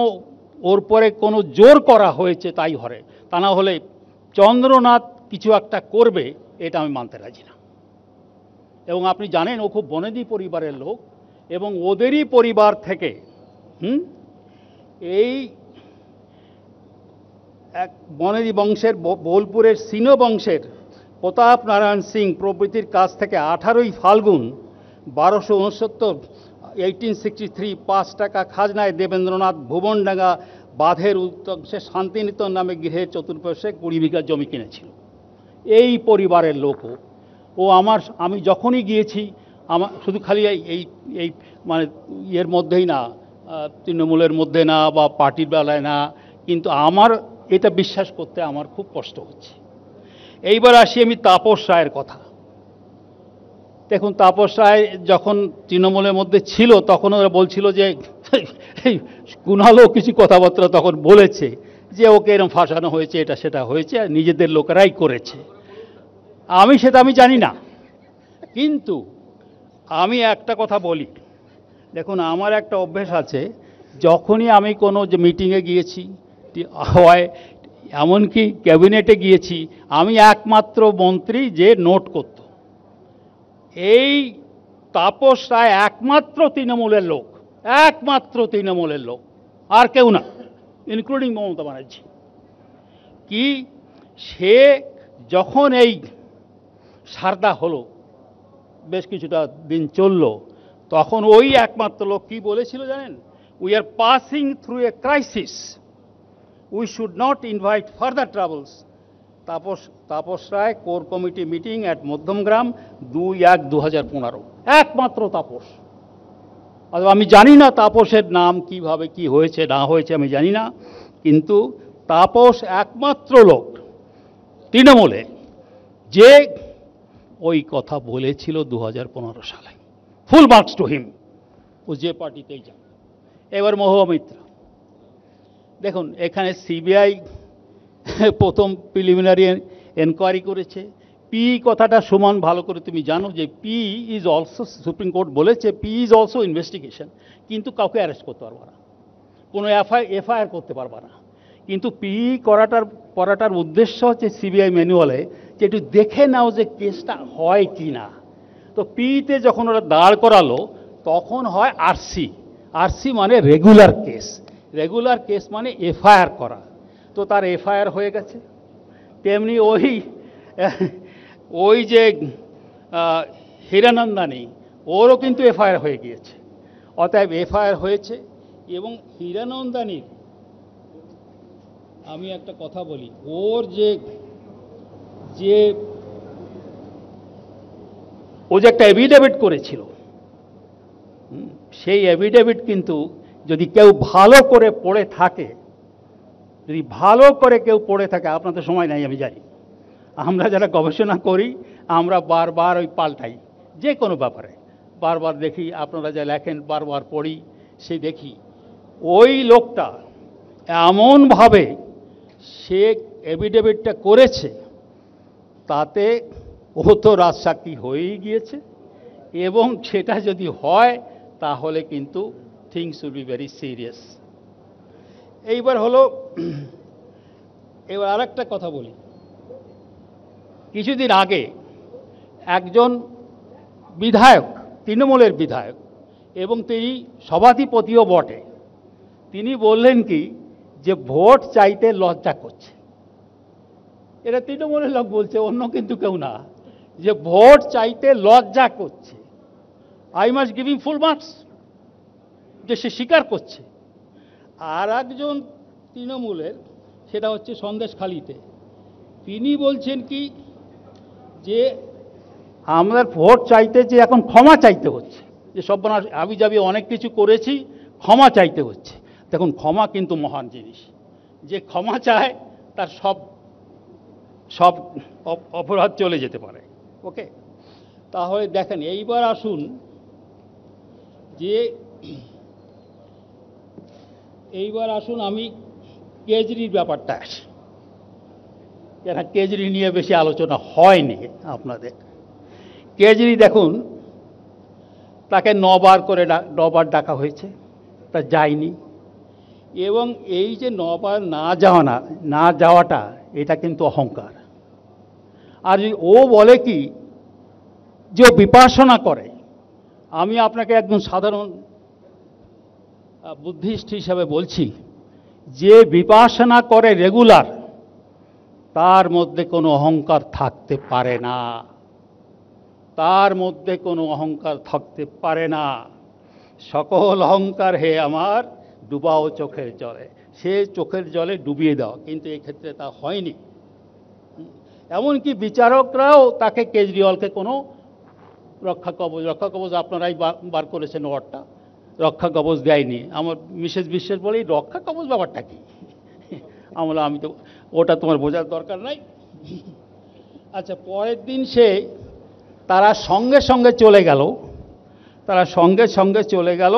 ওর পরে কোনো জোর করা হয়েছে তাই হরে তা না হলে চন্দ্রনাথ কিছু একটা করবে এটা আমি মানতে রাজি না এবং আপনি জানেন ও খুব বনেদি পরিবারের লোক এবং ওদেরই পরিবার থেকে হুম এই এক বনেদি বংশের বোলপুরের সিন বংশের প্রতাপ নারায়ণ সিং প্রভৃতির কাছ থেকে আঠারোই ফাল্গুন বারোশো উনসত্তর এইটিন সিক্সটি থ্রি পাঁচ টাকা খাজনায় দেবেন্দ্রনাথ ভুবনডাঙ্গা বাঁধের উত্তম সে শান্তিনিতন নামে গৃহে চতুর্পাশে কুড়ি বিঘা জমি কিনেছিল এই পরিবারের লোকও ও আমার আমি যখনই গিয়েছি আমার শুধু খালি এই এই মানে ইয়ের মধ্যেই না তৃণমূলের মধ্যে না বা পার্টির বেলায় না কিন্তু আমার এটা বিশ্বাস করতে আমার খুব কষ্ট হচ্ছে এইবার আসি আমি তাপস রায়ের কথা দেখুন তাপস রায় যখন তৃণমূলের মধ্যে ছিল তখন ওরা বলছিল যে কুণালও কিছু কথাবার্তা তখন বলেছে যে ওকে এরম ফাঁসানো হয়েছে এটা সেটা হয়েছে আর নিজেদের লোকেরাই করেছে আমি সেটা আমি জানি না কিন্তু আমি একটা কথা বলি দেখুন আমার একটা অভ্যেস আছে যখনই আমি কোনো যে মিটিংয়ে গিয়েছি হয় এমনকি ক্যাবিনেটে গিয়েছি আমি একমাত্র মন্ত্রী যে নোট করত এই তাপস রায় একমাত্র তৃণমূলের লোক একমাত্র তৃণমূলের লোক আর কেউ না ইনক্লুডিং মমতা ব্যানার্জি কি সে যখন এই সারদা হলো বেশ কিছুটা দিন চলল তখন ওই একমাত্র লোক কী বলেছিল জানেন we are passing through a crisis we should not invite further travels Tapas Tapas Roy core committee meeting at Madhyamgram দুই এক দু হাজার পনেরো একমাত্র তাপস আমি জানি না তাপসের নাম কিভাবে কি হয়েছে না হয়েছে আমি জানি না কিন্তু তাপস একমাত্র লোক তৃণমূলে যে ওই কথা বলেছিল দু সালে ফুল মার্কস টু হিম ও যে পার্টিতেই যান এবার মহবামিত্র দেখুন এখানে সিবিআই প্রথম প্রিলিমিনারি এনকোয়ারি করেছে পি কথাটা সমান ভালো করে তুমি জানো যে P is also supreme court বলেছে পি ইজ অলসো ইনভেস্টিগেশন কিন্তু কাউকে অ্যারেস্ট করতে পারবা না কোনো এফআই এফআইআর করতে পারবা না কিন্তু পি করাটার করাটার উদ্দেশ্য হচ্ছে সিবিআই ম্যানুয়ালে একটু দেখে নাও যে কেসটা হয় কি না তো পিতে যখন ওরা দাঁড় করালো তখন হয় আরসি আরসি মানে রেগুলার কেস রেগুলার কেস মানে এফআইআর করা তো তার এফআইআর হয়ে গেছে তেমনি ওই ওই যে হীরানন্দানি ওরও কিন্তু এফআইআর হয়ে গিয়েছে অতএব এফআইআর হয়েছে এবং হীরানন্দানির আমি একটা কথা বলি ওর যে যে ও যে একটা অ্যাভিডেভিট করেছিল সেই অ্যাভিডেভিট কিন্তু যদি কেউ ভালো করে পড়ে থাকে যদি ভালো করে কেউ পড়ে থাকে আপনাদের সময় নাই আমি জানি আমরা যারা গবেষণা করি আমরা বারবার ওই পাল্টাই যে কোনো ব্যাপারে বারবার দেখি আপনারা যা লেখেন বারবার পড়ি সে দেখি ওই লোকটা এমনভাবে সে এভিডেভিটটা করেছে তাতে ও তো রাজসাক্ষী হয়েই গিয়েছে এবং সেটা যদি হয় তাহলে কিন্তু things will be very serious এইবার হলো এবার আর একটা কথা বলি কিছুদিন আগে একজন বিধায়ক তৃণমূলের বিধায়ক এবং তিনি সভাধিপতিও বটে তিনি বললেন কি যে ভোট চাইতে লজ্জা করছে এটা তৃণমূলের লোক বলছে অন্য কিন্তু কেউ না যে ভোট চাইতে লজ্জা করছে I must giving full marks যে সে স্বীকার করছে আর একজন তৃণমূলের সেটা হচ্ছে সন্দেশ খালিতে তিনি বলছেন কি যে আমাদের ভোট চাইতে যে এখন ক্ষমা চাইতে হচ্ছে যে সব আমি যাবি অনেক কিছু করেছি ক্ষমা চাইতে হচ্ছে দেখুন ক্ষমা কিন্তু মহান জিনিস যে ক্ষমা চায় তার সব সব অপরাধ চলে যেতে পারে ওকে তাহলে দেখেন এইবার আসুন যে এইবার আসুন আমি কেজরির ব্যাপারটা আসি কেন কেজরি নিয়ে বেশি আলোচনা হয়নি আপনাদের কেজরি দেখুন তাকে নবার করে নবার ডাকা হয়েছে তা যায়নি এবং এই যে নবার না যাওয়া না না যাওয়াটা এটা কিন্তু অহংকার আর যদি ও বলে কি যে ও বিপাসনা করে আমি আপনাকে একজন সাধারণ বুদ্ধিস্ট হিসাবে বলছি যে বিপাসনা করে রেগুলার তার মধ্যে কোনো অহংকার থাকতে পারে না তার মধ্যে কোনো অহংকার থাকতে পারে না সকল অহংকার হে আমার ডুবাও চোখের জলে সে চোখের জলে ডুবিয়ে দাও কিন্তু এক্ষেত্রে তা হয়নি এমনকি বিচারকরাও তাকে কেজরিওয়ালকে কোনো রক্ষা কবচ রক্ষা কবচ আপনারাই বার করেছেন ওয়ার্ডটা রক্ষা কবচ দেয়নি আমার মিসেস বিশ্বাস বলে এই রক্ষা কবচ ব্যাপারটা কি আমলা আমি তো ওটা তোমার বোঝার দরকার নাই আচ্ছা পরের দিন সে তারা সঙ্গে সঙ্গে চলে গেল তারা সঙ্গে সঙ্গে চলে গেল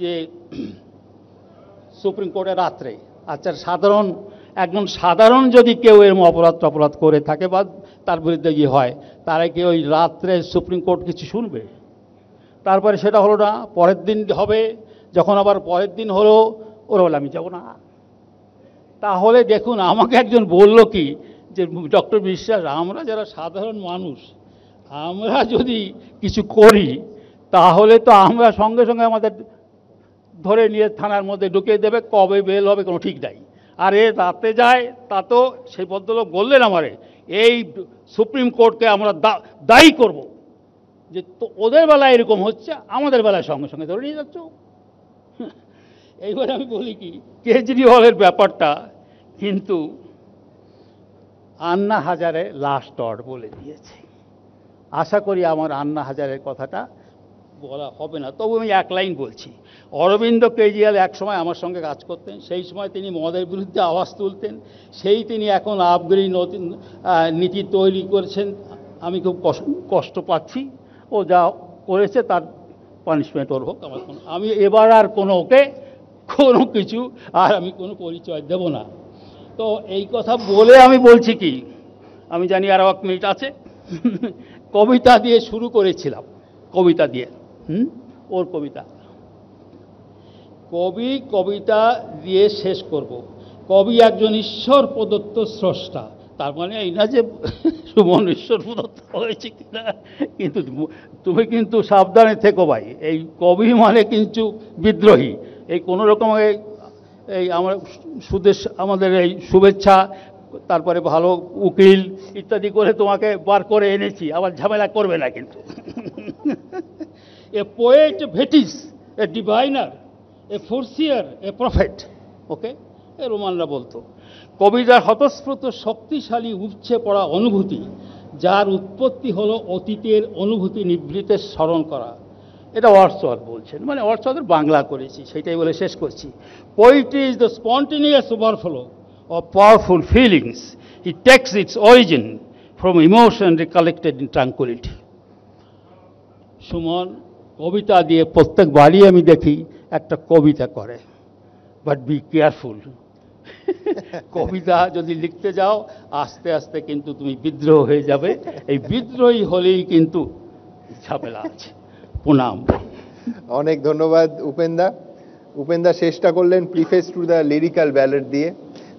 যে সুপ্রিম কোর্টে রাত্রে আচ্ছা সাধারণ একজন সাধারণ যদি কেউ এরম অপরাধ অপরাধ করে থাকে বা তার বিরুদ্ধে গিয়ে হয় তারা কি ওই রাত্রে সুপ্রিম কোর্ট কিছু শুনবে তারপরে সেটা হলো না পরের দিন হবে যখন আবার পরের দিন হলো ওরা বলে আমি যাবো না তাহলে দেখুন আমাকে একজন বলল কি যে ডক্টর বিশ্বাস আমরা যারা সাধারণ মানুষ আমরা যদি কিছু করি তাহলে তো আমরা সঙ্গে সঙ্গে আমাদের ধরে নিয়ে থানার মধ্যে ঢুকিয়ে দেবে কবে বেল হবে কোনো ঠিক নাই আর এ রাতে যায় তা তো সেই ভদ্রলোক বললেন আমারে এই সুপ্রিম কোর্টকে আমরা দায়ী করব। যে তো ওদের বেলায় এরকম হচ্ছে আমাদের বেলায় সঙ্গে সঙ্গে ধরে নিয়ে যাচ্ছ এইবার আমি বলি কি কেজরিওয়ালের ব্যাপারটা কিন্তু আন্না হাজারে লাস্ট অর্ড বলে দিয়েছে আশা করি আমার আন্না হাজারের কথাটা বলা হবে না তবু আমি এক লাইন বলছি অরবিন্দ কেজরিওয়াল সময় আমার সঙ্গে কাজ করতেন সেই সময় তিনি মদের বিরুদ্ধে আওয়াজ তুলতেন সেই তিনি এখন আপগ্রেড নতুন নীতি তৈরি করেছেন আমি খুব কষ্ট পাচ্ছি ও যা করেছে তার পানিশমেন্ট ওর হোক আমার কোনো আমি এবার আর কোনো ওকে কোনো কিছু আর আমি কোনো পরিচয় দেব না তো এই কথা বলে আমি বলছি কি আমি জানি আরও এক মিনিট আছে কবিতা দিয়ে শুরু করেছিলাম কবিতা দিয়ে হুম ওর কবিতা কবি কবিতা দিয়ে শেষ করব। কবি একজন ঈশ্বর প্রদত্ত স্রষ্টা তার মানে এই না যে সুমন ঈশ্বর প্রদত্ত হয়েছে কিনা কিন্তু তুমি কিন্তু সাবধানে থেকো ভাই এই কবি মানে কিন্তু বিদ্রোহী এই কোনো রকম এই আমার সুদেশ আমাদের এই শুভেচ্ছা তারপরে ভালো উকিল ইত্যাদি করে তোমাকে বার করে এনেছি আবার ঝামেলা করবে না কিন্তু a poet ভেটিস A ডিভাইনার A ফোর্সিয়ার A prophet ওকে এ রোমানরা বলতো কবিতার হতস্প্রত শক্তিশালী উপচে পড়া অনুভূতি যার উৎপত্তি হলো অতীতের অনুভূতি নিবৃতের স্মরণ করা এটা ওয়ার্সওয়ার বলছেন মানে ওয়ার্সওয়াদের বাংলা করেছি সেটাই বলে শেষ করছি poetry is the spontaneous overflow of powerful feelings it takes its origin from emotion recollected in tranquillity Suman কবিতা দিয়ে প্রত্যেকবারই আমি দেখি একটা কবিতা করে বাট বি কেয়ারফুল কবিতা যদি লিখতে যাও আস্তে আস্তে কিন্তু তুমি বিদ্রোহ হয়ে যাবে এই বিদ্রোহী হলেই কিন্তু ঝামেলা আছে প্রণাম অনেক ধন্যবাদ উপেন্দা উপেন্দা শেষটা করলেন preface to the lyrical ballads দিয়ে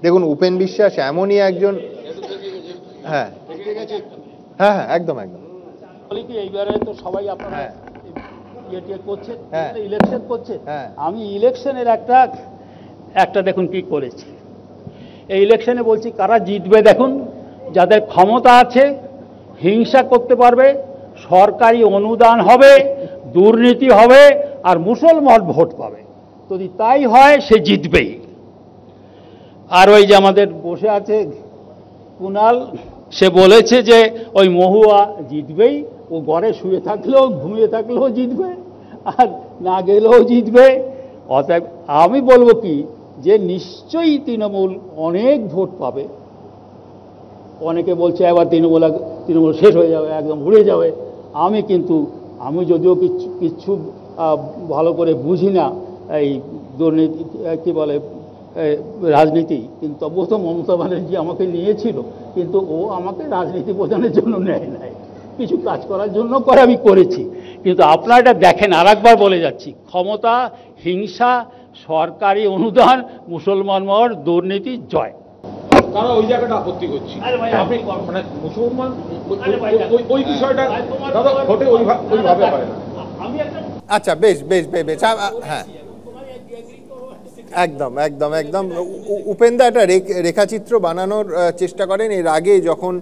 দেখুন উপেন বিশ্বাস এমনই একজন হ্যাঁ হ্যাঁ হ্যাঁ একদম একদম বলি কি এইবারে তো সবাই আপনারা হ্যাঁ। হ্যাঁ। হ্যাঁ। আমি ইলেকশনের একটা একটা দেখুন কি করেছি এই ইলেকশনে বলছি কারা জিতবে দেখুন যাদের ক্ষমতা আছে হিংসা করতে পারবে সরকারি অনুদান হবে দুর্নীতি হবে আর মুসলমান ভোট পাবে যদি তাই হয় সে জিতবেই আর ওই যে আমাদের বসে আছে কুনাল সে বলেছে যে ওই মহুয়া জিতবেই ও গড়ে শুয়ে থাকলেও ঘুমিয়ে থাকলেও জিতবে আর না গেলেও জিতবে অতএব আমি বলবো কি যে নিশ্চয়ই তৃণমূল অনেক ভোট পাবে অনেকে বলছে এবার তৃণমূল তৃণমূল শেষ হয়ে যাবে একদম উড়ে যাবে আমি কিন্তু আমি যদিও কিছু কিছু ভালো করে বুঝি না এই দুর্নীতি কি বলে রাজনীতি কিন্তু অবশ্য মমতা ব্যানার্জি আমাকে নিয়েছিল কিন্তু ও আমাকে রাজনীতি প্রধানের জন্য নেয় নাই কিছু কাজ করার জন্য করে আমি করেছি কিন্তু আপনারা এটা দেখেন আর একবার বলে যাচ্ছি ক্ষমতা হিংসা সরকারি অনুদান মুসলমান মহর দুর্নীতি জয় তারা ওই জায়গাটা আপত্তি করছি আপনি মানে মুসলমান ওই বিষয়টা ঘটে ওইভাবে আচ্ছা বেশ বেশ বেশ হ্যাঁ একদম একদম একদম উপেন্দা একটা রেখাচিত্র বানানোর চেষ্টা করেন এর আগে যখন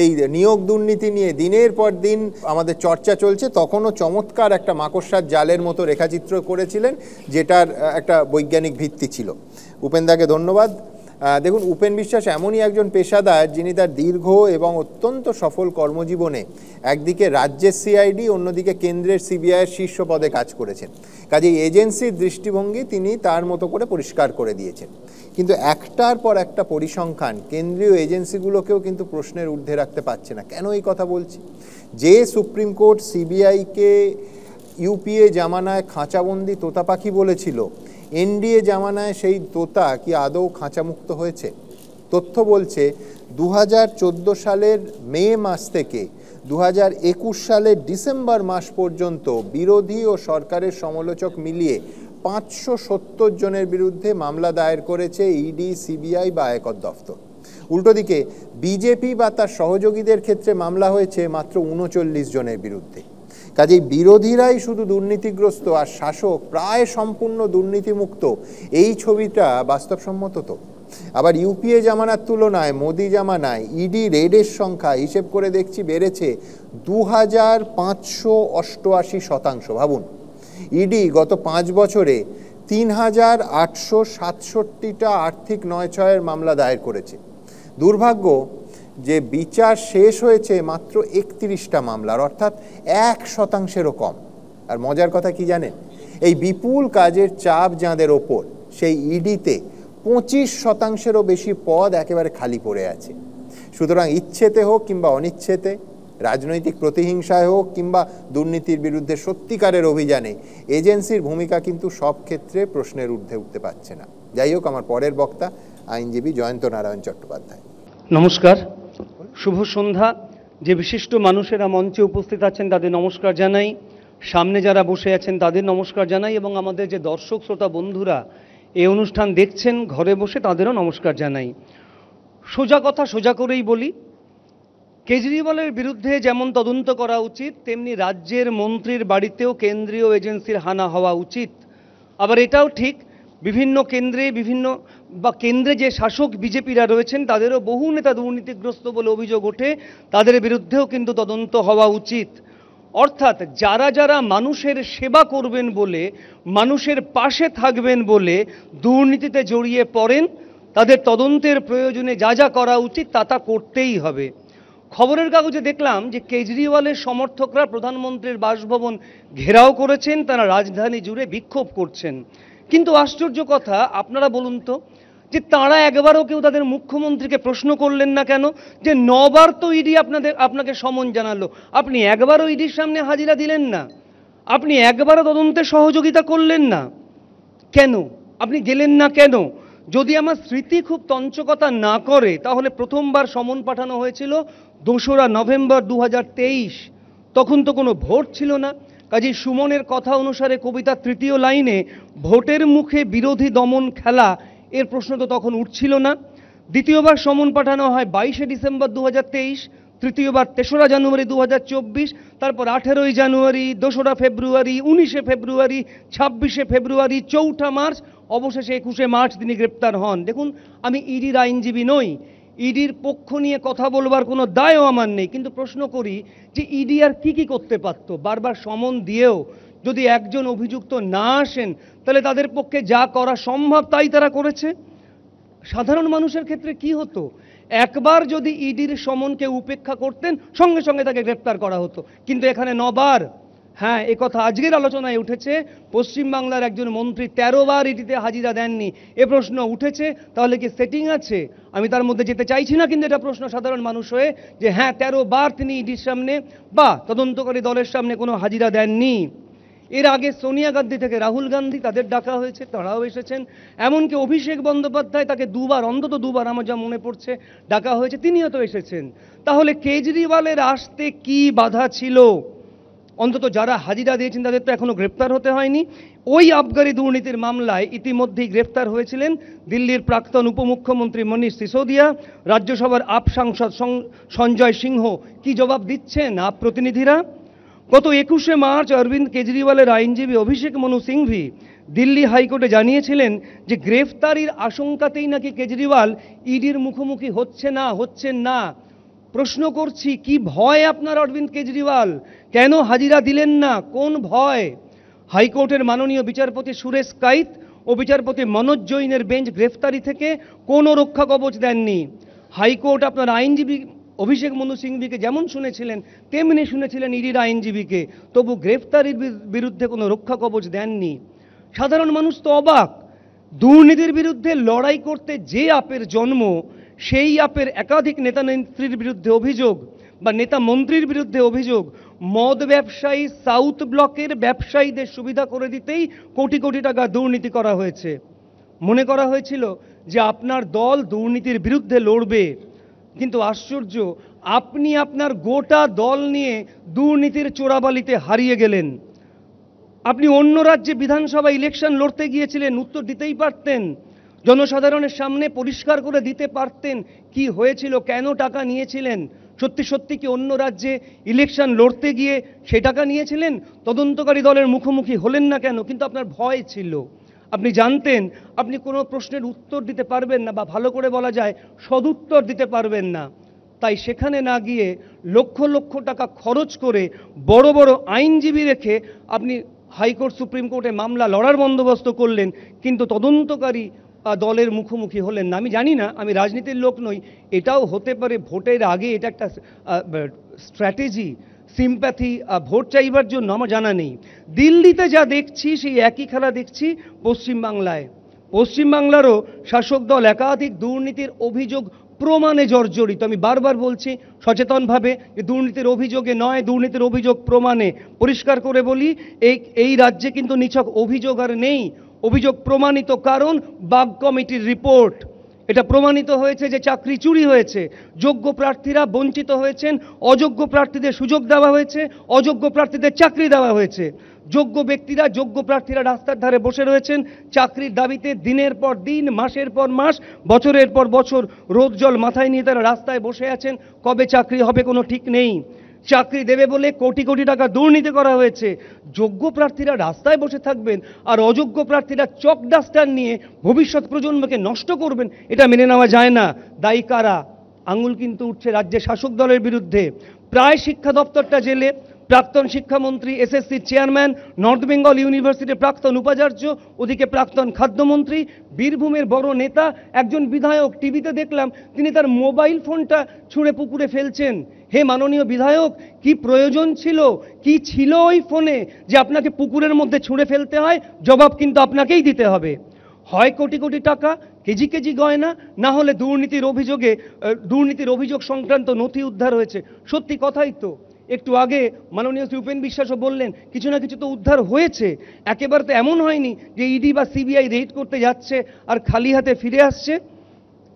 এই নিয়োগ দুর্নীতি নিয়ে দিনের পর দিন আমাদের চর্চা চলছে তখনও চমৎকার একটা মাকড়সার জালের মতো রেখাচিত্র করেছিলেন যেটার একটা বৈজ্ঞানিক ভিত্তি ছিল উপেন্দাকে ধন্যবাদ দেখুন উপেন বিশ্বাস এমনই একজন পেশাদার যিনি তার দীর্ঘ এবং অত্যন্ত সফল কর্মজীবনে একদিকে রাজ্যের সিআইডি অন্যদিকে কেন্দ্রের সিবিআইয়ের শীর্ষ পদে কাজ করেছেন কাজে এজেন্সির দৃষ্টিভঙ্গি তিনি তার মতো করে পরিষ্কার করে দিয়েছেন কিন্তু একটার পর একটা পরিসংখ্যান কেন্দ্রীয় এজেন্সিগুলোকেও কিন্তু প্রশ্নের ঊর্ধ্বে রাখতে পারছে না কেন এই কথা বলছি যে সুপ্রিম কোর্ট সিবিআইকে ইউপিএ জামানায় খাঁচাবন্দি তোতাপাখি বলেছিল এনডিএ জামানায় সেই তোতা কি আদৌ খাঁচামুক্ত হয়েছে তথ্য বলছে দু সালের মে মাস থেকে দু সালের ডিসেম্বর মাস পর্যন্ত বিরোধী ও সরকারের সমালোচক মিলিয়ে পাঁচশো সত্তর জনের বিরুদ্ধে মামলা দায়ের করেছে ইডি সিবিআই বা আয়কর দফতর উল্টোদিকে বিজেপি বা তার সহযোগীদের ক্ষেত্রে মামলা হয়েছে মাত্র উনচল্লিশ জনের বিরুদ্ধে কাজেই বিরোধীরাই শুধু দুর্নীতিগ্রস্ত আর শাসক প্রায় সম্পূর্ণ দুর্নীতিমুক্ত এই ছবিটা বাস্তবসম্মত তো আবার ইউপিএ জামানার তুলনায় মোদি জামানায় ইডি রেডের সংখ্যা হিসেব করে দেখছি বেড়েছে দু হাজার পাঁচশো অষ্টআশি শতাংশ ভাবুন ইডি গত পাঁচ বছরে তিন হাজার আটশো সাতষট্টিটা আর্থিক নয় ছয়ের মামলা দায়ের করেছে দুর্ভাগ্য যে বিচার শেষ হয়েছে মাত্র একত্রিশটা মামলার অর্থাৎ এক শতাংশেরও কম আর মজার কথা কি জানেন এই বিপুল কাজের চাপ যাঁদের ওপর সেই ইডিতে পঁচিশ শতাংশেরও বেশি পদ একেবারে খালি পড়ে আছে সুতরাং ইচ্ছেতে হোক কিংবা অনিচ্ছেতে রাজনৈতিক প্রতিহিংসায় হোক কিংবা দুর্নীতির বিরুদ্ধে সত্যিকারের অভিযানে এজেন্সির ভূমিকা কিন্তু সব ক্ষেত্রে প্রশ্নের ঊর্ধ্বে উঠতে পারছে না যাই হোক আমার পরের বক্তা আইনজীবী জয়ন্ত নারায়ণ চট্টোপাধ্যায় নমস্কার শুভ সন্ধ্যা যে বিশিষ্ট মানুষেরা মঞ্চে উপস্থিত আছেন তাদের নমস্কার জানাই সামনে যারা বসে আছেন তাদের নমস্কার জানাই এবং আমাদের যে দর্শক শ্রোতা বন্ধুরা এই অনুষ্ঠান দেখছেন ঘরে বসে তাদেরও নমস্কার জানাই সোজা কথা সোজা করেই বলি কেজরিওয়ালের বিরুদ্ধে যেমন তদন্ত করা উচিত তেমনি রাজ্যের মন্ত্রীর বাড়িতেও কেন্দ্রীয় এজেন্সির হানা হওয়া উচিত আবার এটাও ঠিক বিভিন্ন কেন্দ্রে বিভিন্ন বা কেন্দ্রে যে শাসক বিজেপিরা রয়েছেন তাদেরও বহু নেতা দুর্নীতিগ্রস্ত বলে অভিযোগ ওঠে তাদের বিরুদ্ধেও কিন্তু তদন্ত হওয়া উচিত অর্থাৎ যারা যারা মানুষের সেবা করবেন বলে মানুষের পাশে থাকবেন বলে দুর্নীতিতে জড়িয়ে পড়েন তাদের তদন্তের প্রয়োজনে যা যা করা উচিত তা তা করতেই হবে খবরের কাগজে দেখলাম যে কেজরিওয়ালের সমর্থকরা প্রধানমন্ত্রীর বাসভবন ঘেরাও করেছেন তারা রাজধানী জুড়ে বিক্ষোভ করছেন কিন্তু আশ্চর্য কথা আপনারা বলুন তো যে তারা একবারও কেউ তাদের মুখ্যমন্ত্রীকে প্রশ্ন করলেন না কেন যে নবার তো ইডি আপনাদের আপনাকে সমন জানালো আপনি একবারও ইডির সামনে হাজিরা দিলেন না আপনি একবারও তদন্তে সহযোগিতা করলেন না কেন আপনি গেলেন না কেন যদি আমার স্মৃতি খুব তঞ্চকতা না করে তাহলে প্রথমবার সমন পাঠানো হয়েছিল দোসরা নভেম্বর দু তখন তো কোনো ভোট ছিল না কাজী সুমনের কথা অনুসারে কবিতা তৃতীয় লাইনে ভোটের মুখে বিরোধী দমন খেলা এর প্রশ্ন তো তখন উঠছিল না দ্বিতীয়বার সমন পাঠানো হয় বাইশে ডিসেম্বর দু তৃতীয়বার তেসরা জানুয়ারি দু তারপর আঠেরোই জানুয়ারি দোসরা ফেব্রুয়ারি উনিশে ফেব্রুয়ারি ছাব্বিশে ফেব্রুয়ারি চৌঠা মার্চ অবশেষে একুশে মার্চ তিনি গ্রেপ্তার হন দেখুন আমি ইডির আইনজীবী নই ইডির পক্ষ নিয়ে কথা বলবার কোনো দায়ও আমার নেই কিন্তু প্রশ্ন করি যে ইডি আর কী কী করতে পারত বারবার সমন দিয়েও যদি একজন অভিযুক্ত না আসেন তাহলে তাদের পক্ষে যা করা সম্ভব তাই তারা করেছে সাধারণ মানুষের ক্ষেত্রে কি হতো একবার যদি ইডির সমনকে উপেক্ষা করতেন সঙ্গে সঙ্গে তাকে গ্রেপ্তার করা হতো কিন্তু এখানে নবার হ্যাঁ এ কথা আজকের আলোচনায় উঠেছে পশ্চিমবাংলার একজন মন্ত্রী তেরো বার ইডিতে হাজিরা দেননি এ প্রশ্ন উঠেছে তাহলে কি সেটিং আছে আমি তার মধ্যে যেতে চাইছি না কিন্তু এটা প্রশ্ন সাধারণ মানুষ হয়ে যে হ্যাঁ তেরো বার তিনি ইডির সামনে বা তদন্তকারী দলের সামনে কোনো হাজিরা দেননি এর আগে সোনিয়া গান্ধী থেকে রাহুল গান্ধী তাদের ডাকা হয়েছে তারাও এসেছেন এমনকি অভিষেক বন্দ্যোপাধ্যায় তাকে দুবার অন্তত দুবার আমার যা মনে পড়ছে ডাকা হয়েছে তিনিও তো এসেছেন তাহলে কেজরিওয়ালের আসতে কি বাধা ছিল অন্তত যারা হাজিরা দিয়েছেন তাদের তো এখনও গ্রেপ্তার হতে হয়নি ওই আবগারি দুর্নীতির মামলায় ইতিমধ্যেই গ্রেপ্তার হয়েছিলেন দিল্লির প্রাক্তন উপমুখ্যমন্ত্রী মনীষ সিসোদিয়া রাজ্যসভার আপ সাংসদ সঞ্জয় সিংহ কি জবাব দিচ্ছেন আপ প্রতিনিধিরা গত একুশে মার্চ অরবিন্দ কেজরিওয়ালের আইনজীবী অভিষেক মনু সিংভি দিল্লি হাইকোর্টে জানিয়েছিলেন যে গ্রেফতারির আশঙ্কাতেই নাকি কেজরিওয়াল ইডির মুখোমুখি হচ্ছে না হচ্ছেন না প্রশ্ন করছি কি ভয় আপনার অরবিন্দ কেজরিওয়াল কেন হাজিরা দিলেন না কোন ভয় হাইকোর্টের মাননীয় বিচারপতি সুরেশ কাইত ও বিচারপতি মনোজ জৈনের বেঞ্চ গ্রেফতারি থেকে কোনো রক্ষা কবচ দেননি হাইকোর্ট আপনার আইনজীবী অভিষেক মনু সিংভিকে যেমন শুনেছিলেন তেমনি শুনেছিলেন ইডির আইনজীবীকে তবু গ্রেফতারির বিরুদ্ধে কোনো রক্ষা কবচ দেননি সাধারণ মানুষ তো অবাক দুর্নীতির বিরুদ্ধে লড়াই করতে যে আপের জন্ম সেই আপের একাধিক নেতা নেত্রীর বিরুদ্ধে অভিযোগ বা নেতা মন্ত্রীর বিরুদ্ধে অভিযোগ মদ ব্যবসায়ী সাউথ ব্লকের ব্যবসায়ীদের সুবিধা করে দিতেই কোটি কোটি টাকা দুর্নীতি করা হয়েছে মনে করা হয়েছিল যে আপনার দল দুর্নীতির বিরুদ্ধে লড়বে কিন্তু আশ্চর্য আপনি আপনার গোটা দল নিয়ে দুর্নীতির চোরাবালিতে হারিয়ে গেলেন আপনি অন্য রাজ্যে বিধানসভা ইলেকশন লড়তে গিয়েছিলেন উত্তর দিতেই পারতেন জনসাধারণের সামনে পরিষ্কার করে দিতে পারতেন কি হয়েছিল কেন টাকা নিয়েছিলেন সত্যি সত্যি কি অন্য রাজ্যে ইলেকশন লড়তে গিয়ে সে টাকা নিয়েছিলেন তদন্তকারী দলের মুখোমুখি হলেন না কেন কিন্তু আপনার ভয় ছিল আপনি জানতেন আপনি কোনো প্রশ্নের উত্তর দিতে পারবেন না বা ভালো করে বলা যায় সদুত্তর দিতে পারবেন না তাই সেখানে না গিয়ে লক্ষ লক্ষ টাকা খরচ করে বড় বড় আইনজীবী রেখে আপনি হাইকোর্ট সুপ্রিম কোর্টে মামলা লড়ার বন্দোবস্ত করলেন কিন্তু তদন্তকারী দলের মুখোমুখি হলেন না আমি জানি না আমি রাজনীতির লোক নই এটাও হতে পারে ভোটের আগে এটা একটা স্ট্র্যাটেজি সিম্প্যাথি ভোট চাইবার জন্য আমার জানা নেই দিল্লিতে যা দেখছি সেই একই খেলা দেখছি পশ্চিমবাংলায় পশ্চিমবাংলারও শাসক দল একাধিক দুর্নীতির অভিযোগ প্রমাণে জর্জরিত আমি বারবার বলছি সচেতনভাবে যে দুর্নীতির অভিযোগে নয় দুর্নীতির অভিযোগ প্রমাণে পরিষ্কার করে বলি এই এই রাজ্যে কিন্তু নিছক অভিযোগ আর নেই অভিযোগ প্রমাণিত কারণ বাগ কমিটির রিপোর্ট এটা প্রমাণিত হয়েছে যে চাকরি চুরি হয়েছে যোগ্য প্রার্থীরা বঞ্চিত হয়েছেন অযোগ্য প্রার্থীদের সুযোগ দেওয়া হয়েছে অযোগ্য প্রার্থীদের চাকরি দেওয়া হয়েছে যোগ্য ব্যক্তিরা যোগ্য প্রার্থীরা রাস্তার ধারে বসে রয়েছেন চাকরির দাবিতে দিনের পর দিন মাসের পর মাস বছরের পর বছর রোদ জল মাথায় নিয়ে তারা রাস্তায় বসে আছেন কবে চাকরি হবে কোনো ঠিক নেই চাকরি দেবে বলে কোটি কোটি টাকা দুর্নীতি করা হয়েছে যোগ্য প্রার্থীরা রাস্তায় বসে থাকবেন আর অযোগ্য প্রার্থীরা চক ডাস্টার নিয়ে ভবিষ্যৎ প্রজন্মকে নষ্ট করবেন এটা মেনে নেওয়া যায় না দায়ী কারা আঙুল কিন্তু উঠছে রাজ্যের শাসক দলের বিরুদ্ধে প্রায় শিক্ষা দপ্তরটা জেলে প্রাক্তন শিক্ষামন্ত্রী এসএসসি চেয়ারম্যান নর্থ বেঙ্গল ইউনিভার্সিটির প্রাক্তন উপাচার্য ওদিকে প্রাক্তন খাদ্যমন্ত্রী বীরভূমের বড় নেতা একজন বিধায়ক টিভিতে দেখলাম তিনি তার মোবাইল ফোনটা ছুঁড়ে পুকুরে ফেলছেন হে মাননীয় বিধায়ক কি প্রয়োজন ছিল কি ছিল ওই ফোনে যে আপনাকে পুকুরের মধ্যে ছুঁড়ে ফেলতে হয় জবাব কিন্তু আপনাকেই দিতে হবে হয় কোটি কোটি টাকা কেজি কেজি গয়না না হলে দুর্নীতির অভিযোগে দুর্নীতির অভিযোগ সংক্রান্ত নথি উদ্ধার হয়েছে সত্যি কথাই তো একটু আগে মাননীয় শ্রী উপেন বিশ্বাসও বললেন কিছু না কিছু তো উদ্ধার হয়েছে একেবারে তো এমন হয়নি যে ইডি e বা সিবিআই রেড করতে যাচ্ছে আর খালি হাতে ফিরে আসছে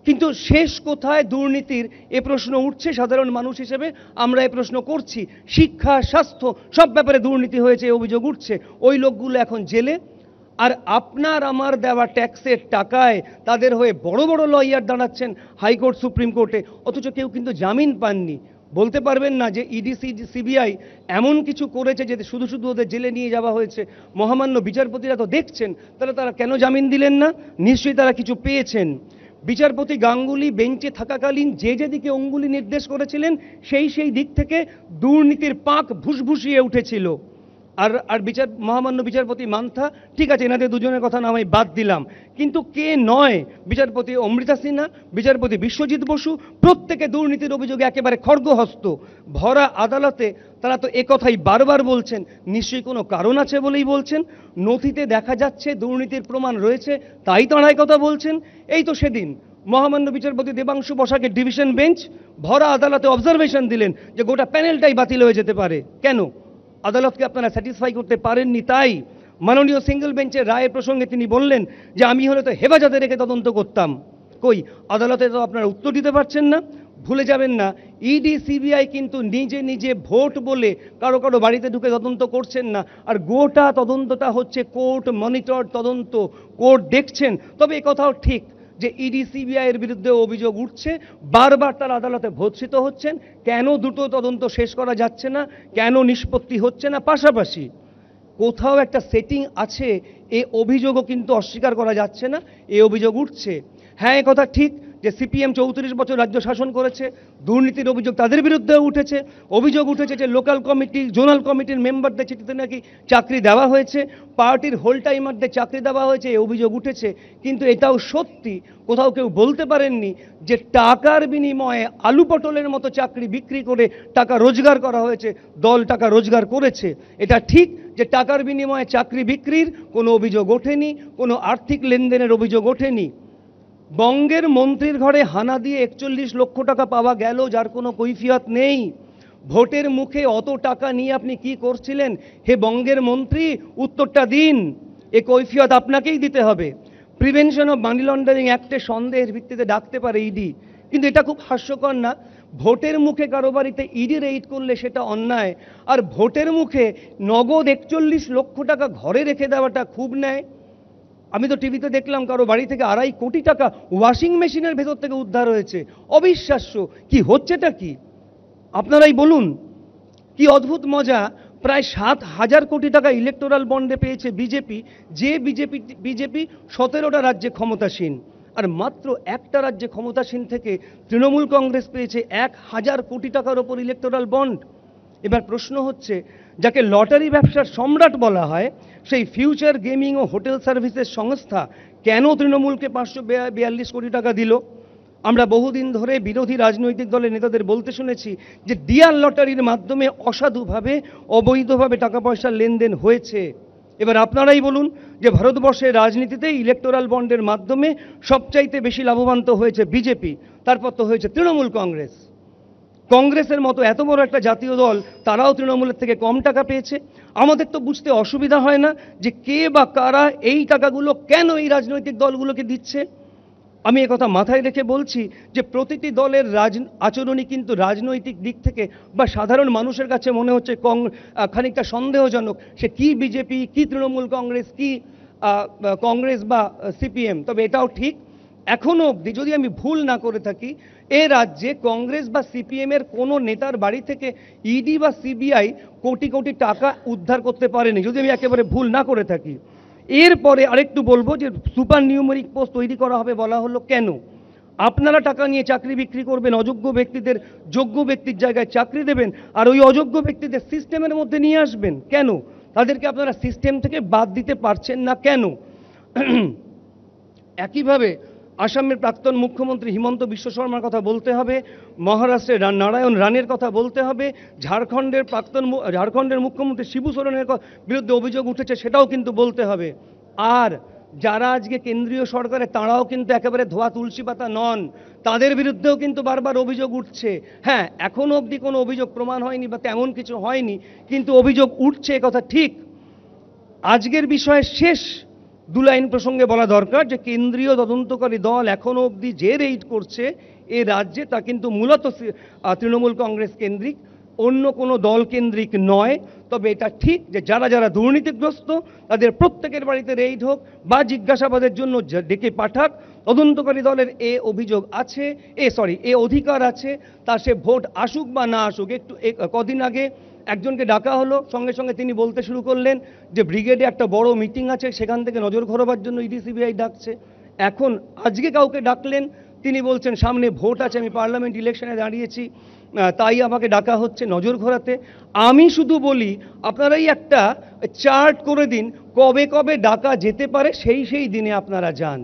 কিন্তু শেষ কোথায় দুর্নীতির এ প্রশ্ন উঠছে সাধারণ মানুষ হিসেবে আমরা এ প্রশ্ন করছি শিক্ষা স্বাস্থ্য সব ব্যাপারে দুর্নীতি হয়েছে অভিযোগ উঠছে ওই লোকগুলো এখন জেলে আর আপনার আমার দেওয়া ট্যাক্সের টাকায় তাদের হয়ে বড় বড় লয়ার দাঁড়াচ্ছেন হাইকোর্ট সুপ্রিম কোর্টে অথচ কেউ কিন্তু জামিন পাননি বলতে পারবেন না যে ইডিসি সিবিআই এমন কিছু করেছে যে শুধু শুধু ওদের জেলে নিয়ে যাওয়া হয়েছে মহামান্য বিচারপতিরা তো দেখছেন তাহলে তারা কেন জামিন দিলেন না নিশ্চয়ই তারা কিছু পেয়েছেন বিচারপতি গাঙ্গুলি বেঞ্চে থাকাকালীন যে যেদিকে অঙ্গুলি নির্দেশ করেছিলেন সেই সেই দিক থেকে দুর্নীতির পাক ভুসভুসিয়ে উঠেছিল আর আর বিচার মহামান্য বিচারপতি মান্থা ঠিক আছে এনাদের দুজনের কথা না আমি বাদ দিলাম কিন্তু কে নয় বিচারপতি অমৃতা সিনহা বিচারপতি বিশ্বজিৎ বসু প্রত্যেকে দুর্নীতির অভিযোগে একেবারে খড়গহস্ত ভরা আদালতে তারা তো একথাই বারবার বলছেন নিশ্চয়ই কোনো কারণ আছে বলেই বলছেন নথিতে দেখা যাচ্ছে দুর্নীতির প্রমাণ রয়েছে তাই তাঁরাই কথা বলছেন এই তো সেদিন মহামান্য বিচারপতি দেবাংশু বসাকের ডিভিশন বেঞ্চ ভরা আদালতে অবজারভেশন দিলেন যে গোটা প্যানেলটাই বাতিল হয়ে যেতে পারে কেন আদালতকে আপনারা স্যাটিসফাই করতে পারেননি তাই মাননীয় সিঙ্গল বেঞ্চের রায়ের প্রসঙ্গে তিনি বললেন যে আমি হলে তো হেফাজতে রেখে তদন্ত করতাম কই আদালতে তো আপনারা উত্তর দিতে পারছেন না ভুলে যাবেন না ইডি e সিবিআই কিন্তু নিজে নিজে ভোট বলে কারো কারো বাড়িতে ঢুকে তদন্ত করছেন না আর গোটা তদন্তটা হচ্ছে কোর্ট মনিটর তদন্ত কোর্ট দেখছেন তবে কথাও ঠিক যে ইডি সিবিআই এর বিরুদ্ধে অভিযোগ উঠছে বারবার তার আদালতে ভর্ষিত হচ্ছেন কেন দ্রুত তদন্ত শেষ করা যাচ্ছে না কেন নিষ্পত্তি হচ্ছে না পাশাপাশি কোথাও একটা সেটিং আছে এ অভিযোগও কিন্তু অস্বীকার করা যাচ্ছে না এ অভিযোগ উঠছে হ্যাঁ কথা ঠিক যে সিপিএম চৌত্রিশ বছর রাজ্য শাসন করেছে দুর্নীতির অভিযোগ তাদের বিরুদ্ধেও উঠেছে অভিযোগ উঠেছে যে লোকাল কমিটি জোনাল কমিটির মেম্বারদের চিঠিতে নাকি চাকরি দেওয়া হয়েছে পার্টির হোল টাইমারদের চাকরি দেওয়া হয়েছে এই অভিযোগ উঠেছে কিন্তু এটাও সত্যি কোথাও কেউ বলতে পারেননি যে টাকার বিনিময়ে আলু পটলের মতো চাকরি বিক্রি করে টাকা রোজগার করা হয়েছে দল টাকা রোজগার করেছে এটা ঠিক যে টাকার বিনিময়ে চাকরি বিক্রির কোনো অভিযোগ ওঠেনি কোনো আর্থিক লেনদেনের অভিযোগ ওঠেনি বঙ্গের মন্ত্রীর ঘরে হানা দিয়ে একচল্লিশ লক্ষ টাকা পাওয়া গেল যার কোনো কৈফিয়ত নেই ভোটের মুখে অত টাকা নিয়ে আপনি কি করছিলেন হে বঙ্গের মন্ত্রী উত্তরটা দিন এ কৈফিয়ত আপনাকেই দিতে হবে প্রিভেনশন অফ মানি লন্ডারিং অ্যাক্টে সন্দেহের ভিত্তিতে ডাকতে পারে ইডি e কিন্তু এটা খুব হাস্যকর না ভোটের মুখে কারো বাড়িতে ইডি e রেইড করলে সেটা অন্যায় আর ভোটের মুখে নগদ একচল্লিশ লক্ষ টাকা ঘরে রেখে দেওয়াটা খুব নেয় আমি তো টিভিতে দেখলাম কারো বাড়ি থেকে আড়াই কোটি টাকা ওয়াশিং মেশিনের ভেতর থেকে উদ্ধার হয়েছে অবিশ্বাস্য কি হচ্ছেটা কি আপনারাই বলুন কি অদ্ভুত মজা প্রায় সাত হাজার কোটি টাকা ইলেকটোরাল বন্ডে পেয়েছে বিজেপি যে বিজেপি বিজেপি সতেরোটা রাজ্যে ক্ষমতাসীন আর মাত্র একটা রাজ্যে ক্ষমতাসীন থেকে তৃণমূল কংগ্রেস পেয়েছে এক হাজার কোটি টাকার ওপর ইলেকটোরাল বন্ড এবার প্রশ্ন হচ্ছে যাকে লটারি ব্যবসার সম্রাট বলা হয় সেই ফিউচার গেমিং ও হোটেল সার্ভিসের সংস্থা কেন তৃণমূলকে পাঁচশো বিয়াল্লিশ কোটি টাকা দিল আমরা বহুদিন ধরে বিরোধী রাজনৈতিক দলের নেতাদের বলতে শুনেছি যে ডিয়ার লটারির মাধ্যমে অসাধুভাবে অবৈধভাবে টাকা পয়সার লেনদেন হয়েছে এবার আপনারাই বলুন যে ভারতবর্ষের রাজনীতিতে ইলেকটোরাল বন্ডের মাধ্যমে সবচাইতে বেশি লাভবান তো হয়েছে বিজেপি তারপর তো হয়েছে তৃণমূল কংগ্রেস কংগ্রেসের মতো এত বড় একটা জাতীয় দল তারাও তৃণমূলের থেকে কম টাকা পেয়েছে আমাদের তো বুঝতে অসুবিধা হয় না যে কে বা কারা এই টাকাগুলো কেন এই রাজনৈতিক দলগুলোকে দিচ্ছে আমি কথা মাথায় রেখে বলছি যে প্রতিটি দলের রাজ আচরণই কিন্তু রাজনৈতিক দিক থেকে বা সাধারণ মানুষের কাছে মনে হচ্ছে কং খানিকটা সন্দেহজনক সে কি বিজেপি কি তৃণমূল কংগ্রেস কি কংগ্রেস বা সিপিএম তবে এটাও ঠিক এখনও অবধি যদি আমি ভুল না করে থাকি এ রাজ্যে কংগ্রেস বা সিপিএমের কোনো নেতার বাড়ি থেকে ইডি বা সিবিআই কোটি কোটি টাকা উদ্ধার করতে পারেনি যদি আমি একেবারে ভুল না করে থাকি এরপরে আরেকটু বলবো যে সুপার নিউমেরিক পোস্ট তৈরি করা হবে বলা হলো কেন আপনারা টাকা নিয়ে চাকরি বিক্রি করবেন অযোগ্য ব্যক্তিদের যোগ্য ব্যক্তির জায়গায় চাকরি দেবেন আর ওই অযোগ্য ব্যক্তিদের সিস্টেমের মধ্যে নিয়ে আসবেন কেন তাদেরকে আপনারা সিস্টেম থেকে বাদ দিতে পারছেন না কেন একইভাবে আসামের প্রাক্তন মুখ্যমন্ত্রী হিমন্ত বিশ্ব শর্মার কথা বলতে হবে মহারাষ্ট্রের নারায়ণ রানের কথা বলতে হবে ঝাড়খণ্ডের প্রাক্তন ঝাড়খণ্ডের মুখ্যমন্ত্রী শিবু সোরেনের বিরুদ্ধে অভিযোগ উঠেছে সেটাও কিন্তু বলতে হবে আর যারা আজকে কেন্দ্রীয় সরকারে তাঁরাও কিন্তু একেবারে ধোয়া তুলসী পাতা নন তাদের বিরুদ্ধেও কিন্তু বারবার অভিযোগ উঠছে হ্যাঁ এখনও অবধি কোনো অভিযোগ প্রমাণ হয়নি বা তেমন কিছু হয়নি কিন্তু অভিযোগ উঠছে কথা ঠিক আজকের বিষয়ে শেষ দু লাইন প্রসঙ্গে বলা দরকার যে কেন্দ্রীয় তদন্তকারী দল এখনও অবধি যে রেইড করছে এ রাজ্যে তা কিন্তু মূলত তৃণমূল কংগ্রেস কেন্দ্রিক অন্য কোনো দল কেন্দ্রিক নয় তবে এটা ঠিক যে যারা যারা দুর্নীতিগ্রস্ত তাদের প্রত্যেকের বাড়িতে রেইড হোক বা জিজ্ঞাসাবাদের জন্য ডেকে পাঠাক তদন্তকারী দলের এ অভিযোগ আছে এ সরি এ অধিকার আছে তা সে ভোট আসুক বা না আসুক একটু কদিন আগে একজনকে ডাকা হলো সঙ্গে সঙ্গে তিনি বলতে শুরু করলেন যে ব্রিগেডে একটা বড় মিটিং আছে সেখান থেকে নজর ঘোরাবার জন্য ইডি সিবিআই ডাকছে এখন আজকে কাউকে ডাকলেন তিনি বলছেন সামনে ভোট আছে আমি পার্লামেন্ট ইলেকশনে দাঁড়িয়েছি তাই আমাকে ডাকা হচ্ছে নজর ঘোরাতে আমি শুধু বলি আপনারাই একটা চার্ট করে দিন কবে কবে ডাকা যেতে পারে সেই সেই দিনে আপনারা যান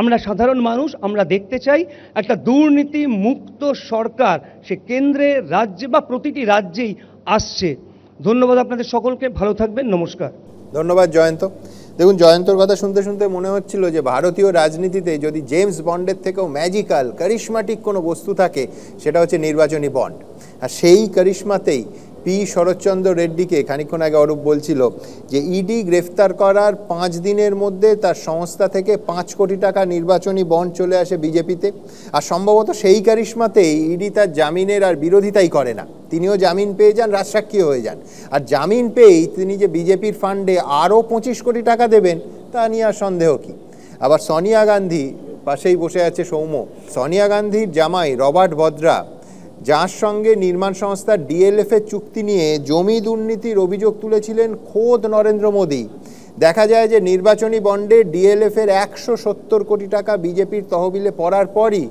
আমরা সাধারণ মানুষ আমরা দেখতে চাই একটা দুর্নীতি মুক্ত সরকার সে কেন্দ্রে রাজ্যে বা প্রতিটি রাজ্যেই আসছে ধন্যবাদ আপনাদের সকলকে ভালো থাকবেন নমস্কার ধন্যবাদ জয়ন্ত দেখুন জয়ন্তর কথা শুনতে শুনতে মনে হচ্ছিল যে ভারতীয় রাজনীতিতে যদি জেমস বন্ডের থেকেও ম্যাজিক্যাল কারিশমাটিক কোনো বস্তু থাকে সেটা হচ্ছে নির্বাচনী বন্ড আর সেই কারিশমাতেই পি শরৎচন্দ্র রেড্ডিকে খানিক্ষণ আগে অরূপ বলছিল যে ইডি e গ্রেফতার করার পাঁচ দিনের মধ্যে তার সংস্থা থেকে পাঁচ কোটি টাকা নির্বাচনী বন্ড চলে আসে বিজেপিতে আর সম্ভবত সেই কারিশমাতেই ইডি e তার জামিনের আর বিরোধিতাই করে না তিনিও জামিন পেয়ে যান রাজসাক্ষী হয়ে যান আর জামিন পেয়েই তিনি যে বিজেপির ফান্ডে আরও পঁচিশ কোটি টাকা দেবেন তা নিয়ে আর সন্দেহ কী আবার সোনিয়া গান্ধী পাশেই বসে আছে সৌম্য সোনিয়া গান্ধীর জামাই রবার্ট ভদ্রা যার সঙ্গে নির্মাণ সংস্থা ডিএলএফের চুক্তি নিয়ে জমি দুর্নীতির অভিযোগ তুলেছিলেন খোদ নরেন্দ্র মোদী দেখা যায় যে নির্বাচনী বন্ডে ডিএলএফের একশো সত্তর কোটি টাকা বিজেপির তহবিলে পড়ার পরই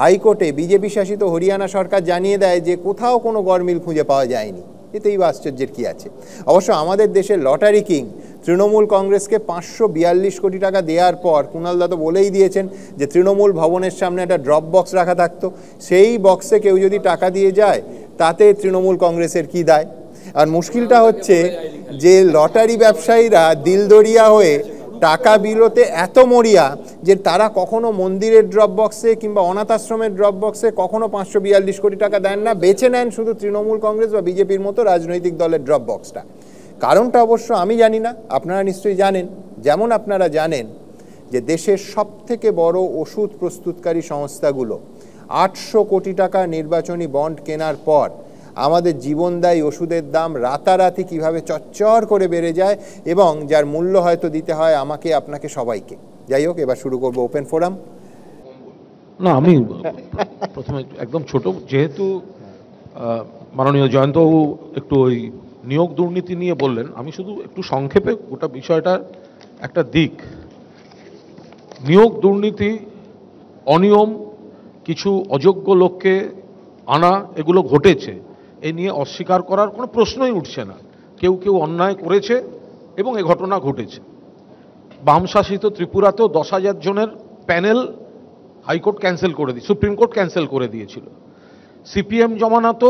হাইকোর্টে বিজেপি শাসিত হরিয়ানা সরকার জানিয়ে দেয় যে কোথাও কোনো গরমিল খুঁজে পাওয়া যায়নি এতেই বা আশ্চর্যের কী আছে অবশ্য আমাদের দেশের লটারি কিং তৃণমূল কংগ্রেসকে পাঁচশো বিয়াল্লিশ কোটি টাকা দেওয়ার পর কুণাল দা তো বলেই দিয়েছেন যে তৃণমূল ভবনের সামনে একটা ড্রপ বক্স রাখা থাকতো সেই বক্সে কেউ যদি টাকা দিয়ে যায় তাতে তৃণমূল কংগ্রেসের কি দায় আর মুশকিলটা হচ্ছে যে লটারি ব্যবসায়ীরা দিলদরিয়া হয়ে টাকা বিলোতে এত মরিয়া যে তারা কখনো মন্দিরের ড্রপ বক্সে কিংবা অনাথ আশ্রমের ড্রপ বক্সে কখনো পাঁচশো বিয়াল্লিশ কোটি টাকা দেন না বেছে নেন শুধু তৃণমূল কংগ্রেস বা বিজেপির মতো রাজনৈতিক দলের ড্রপ বক্সটা কারণটা অবশ্য আমি জানি না আপনারা নিশ্চয়ই জানেন যেমন আপনারা জানেন যে দেশের সবথেকে বড় ওষুধ প্রস্তুতকারী সংস্থাগুলো আটশো কোটি টাকা নির্বাচনী বন্ড কেনার পর আমাদের জীবনদায়ী ওষুধের দাম রাতারাতি কিভাবে চচ্চর করে বেড়ে যায় এবং যার মূল্য হয়তো দিতে হয় আমাকে আপনাকে সবাইকে যাই হোক এবার শুরু করব ওপেন ফোরাম না আমি প্রথমে একদম ছোট যেহেতু মাননীয় জয়ন্তবাবু একটু ওই নিয়োগ দুর্নীতি নিয়ে বললেন আমি শুধু একটু সংক্ষেপে গোটা বিষয়টা একটা দিক নিয়োগ দুর্নীতি অনিয়ম কিছু অযোগ্য লোককে আনা এগুলো ঘটেছে এ নিয়ে অস্বীকার করার কোনো প্রশ্নই উঠছে না কেউ কেউ অন্যায় করেছে এবং এ ঘটনা ঘটেছে বামশাসিত ত্রিপুরাতেও দশ হাজার জনের প্যানেল হাইকোর্ট ক্যান্সেল করে দিয়ে সুপ্রিম কোর্ট ক্যান্সেল করে দিয়েছিল সিপিএম জমানাতো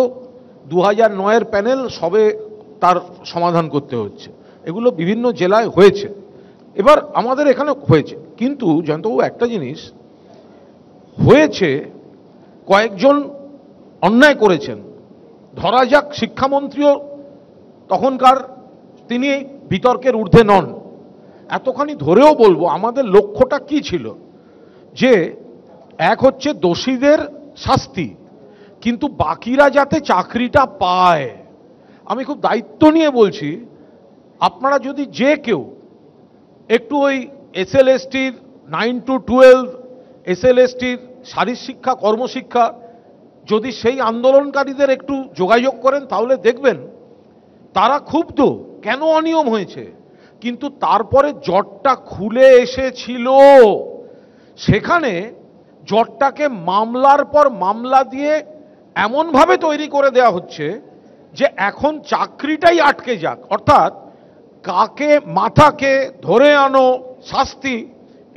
দু হাজার নয়ের প্যানেল সবে তার সমাধান করতে হচ্ছে এগুলো বিভিন্ন জেলায় হয়েছে এবার আমাদের এখানে হয়েছে কিন্তু জয়ন্তবাবু একটা জিনিস হয়েছে কয়েকজন অন্যায় করেছেন ধরা যাক শিক্ষামন্ত্রীও তখনকার তিনি বিতর্কের ঊর্ধ্বে নন এতখানি ধরেও বলবো আমাদের লক্ষ্যটা কি ছিল যে এক হচ্ছে দোষীদের শাস্তি কিন্তু বাকিরা যাতে চাকরিটা পায় আমি খুব দায়িত্ব নিয়ে বলছি আপনারা যদি যে কেউ একটু ওই এস এল এসটির nine to twelve S L এসটির শারীর শিক্ষা কর্মশিক্ষা যদি সেই আন্দোলনকারীদের একটু যোগাযোগ করেন তাহলে দেখবেন তারা ক্ষুব্ধ কেন অনিয়ম হয়েছে কিন্তু তারপরে জটটা খুলে এসেছিল সেখানে জটটাকে মামলার পর মামলা দিয়ে এমনভাবে তৈরি করে দেয়া হচ্ছে যে এখন চাকরিটাই আটকে যাক অর্থাৎ কাকে মাথাকে ধরে আনো শাস্তি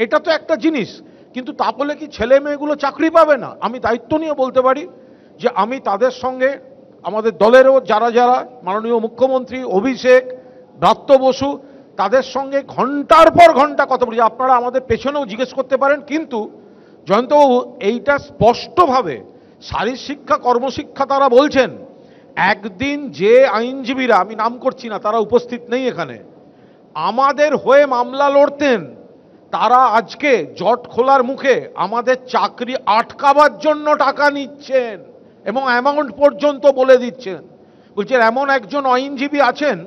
এটা তো একটা জিনিস কিন্তু তা বলে কি ছেলে মেয়েগুলো চাকরি পাবে না আমি দায়িত্ব নিয়ে বলতে পারি যে আমি তাদের সঙ্গে আমাদের দলেরও যারা যারা মাননীয় মুখ্যমন্ত্রী অভিষেক দত্ত বসু তাদের সঙ্গে ঘন্টার পর ঘন্টা কথা বলি আপনারা আমাদের পেছনেও জিজ্ঞেস করতে পারেন কিন্তু জয়ন্তবাবু এইটা স্পষ্টভাবে শারীর শিক্ষা কর্মশিক্ষা তারা বলছেন একদিন যে আইনজীবীরা আমি নাম করছি না তারা উপস্থিত নেই এখানে আমাদের হয়ে মামলা লড়তেন তারা আজকে জট খোলার মুখে আমাদের চাকরি আটকাবার জন্য টাকা নিচ্ছেন এবং অ্যামাউন্ট পর্যন্ত বলে দিচ্ছেন বলছেন এমন একজন আইনজীবী আছেন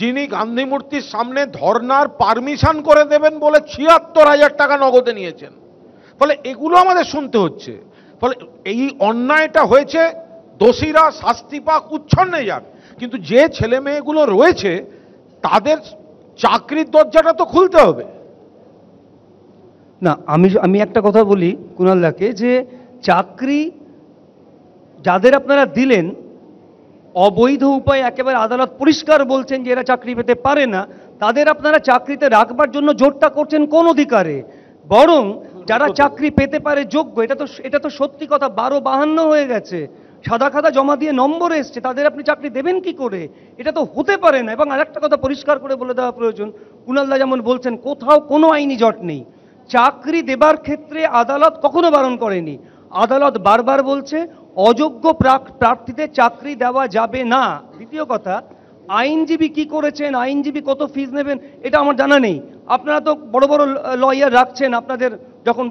যিনি গান্ধী মূর্তির সামনে ধর্নার পারমিশন করে দেবেন বলে ছিয়াত্তর হাজার টাকা নগদে নিয়েছেন ফলে এগুলো আমাদের শুনতে হচ্ছে ফলে এই অন্যায়টা হয়েছে দোষীরা শাস্তি পাক উচ্ছন্নে যান কিন্তু যে ছেলে মেয়েগুলো রয়েছে তাদের চাকরির দরজাটা তো খুলতে হবে না আমি আমি একটা কথা বলি কুনাল্লাকে যে চাকরি যাদের আপনারা দিলেন অবৈধ উপায়ে একেবারে আদালত পরিষ্কার বলছেন যে এরা চাকরি পেতে পারে না তাদের আপনারা চাকরিতে রাখবার জন্য জোরটা করছেন কোন অধিকারে বরং যারা চাকরি পেতে পারে যোগ্য এটা তো এটা তো সত্যি কথা বারো বাহান্ন হয়ে গেছে সাদা খাদা জমা দিয়ে নম্বর এসছে তাদের আপনি চাকরি দেবেন কি করে এটা তো হতে পারে না এবং আরেকটা কথা পরিষ্কার করে বলে দেওয়া প্রয়োজন কুনাল্লা যেমন বলছেন কোথাও কোনো আইনি জট নেই চাকরি দেবার ক্ষেত্রে আদালত কখনো বারণ করেনি আদালত বারবার বলছে অযোগ্য প্রার্থীদের চাকরি দেওয়া যাবে না দ্বিতীয় কথা আইনজীবী কি করেছেন আইনজীবী কত ফিজ নেবেন এটা আমার জানা নেই আপনারা তো বড় বড় লয়ার রাখছেন আপনাদের যখন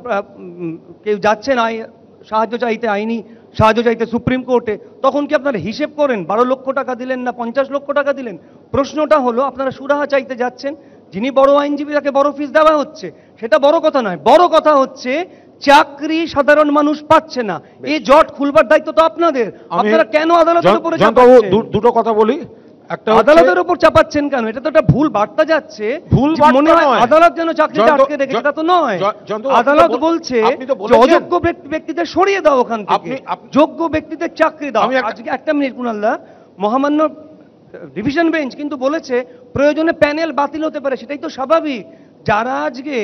কেউ যাচ্ছেন সাহায্য চাইতে আইনি সাহায্য চাইতে সুপ্রিম কোর্টে তখন কি আপনারা হিসেব করেন বারো লক্ষ টাকা দিলেন না পঞ্চাশ লক্ষ টাকা দিলেন প্রশ্নটা হলো আপনারা সুরাহা চাইতে যাচ্ছেন যিনি বড় আইনজীবী তাকে বড় ফিস দেওয়া হচ্ছে সেটা বড় কথা নয় বড় কথা হচ্ছে চাকরি সাধারণ মানুষ পাচ্ছে না এই জট খুলবার দায়িত্ব তো আপনাদের আপনারা কেন আদালতের উপরে দুটো কথা বলি আদালতের উপর চাপাচ্ছেন কেন এটা তো একটা ভুল বার্তা যাচ্ছে ভুল মনে হয় আদালত যেন চাকরিটা আটকে তো নয় আদালত বলছে অযোগ্য ব্যক্তিদের সরিয়ে দাও ওখান থেকে যোগ্য ব্যক্তিদের চাকরি দাও আজকে একটা মিনিট মহামান্য ডিভিশন বেঞ্চ কিন্তু বলেছে প্রয়োজনে প্যানেল বাতিল হতে পারে সেটাই তো স্বাভাবিক যারা আজকে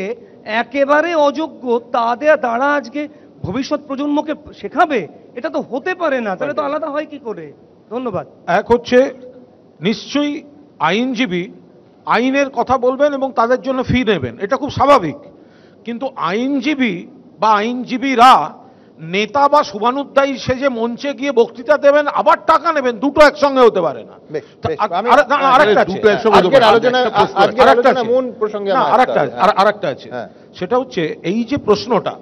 একেবারে অযোগ্য তাদের তারা আজকে ভবিষ্যৎ প্রজন্মকে শেখাবে এটা তো হতে পারে না তাহলে তো আলাদা হয় কি করে ধন্যবাদ এক হচ্ছে নিশ্চয়ই আইনজীবী আইনের কথা বলবেন এবং তাদের জন্য ফি নেবেন এটা খুব স্বাভাবিক কিন্তু আইনজীবী বা আইনজীবীরা নেতা বা শুভানুদ্দায়ী সে যে মঞ্চে গিয়ে বক্তৃতা দেবেন আবার টাকা নেবেন দুটো একসঙ্গে হতে পারে না আরেকটা আছে সেটা হচ্ছে এই যে প্রশ্নটা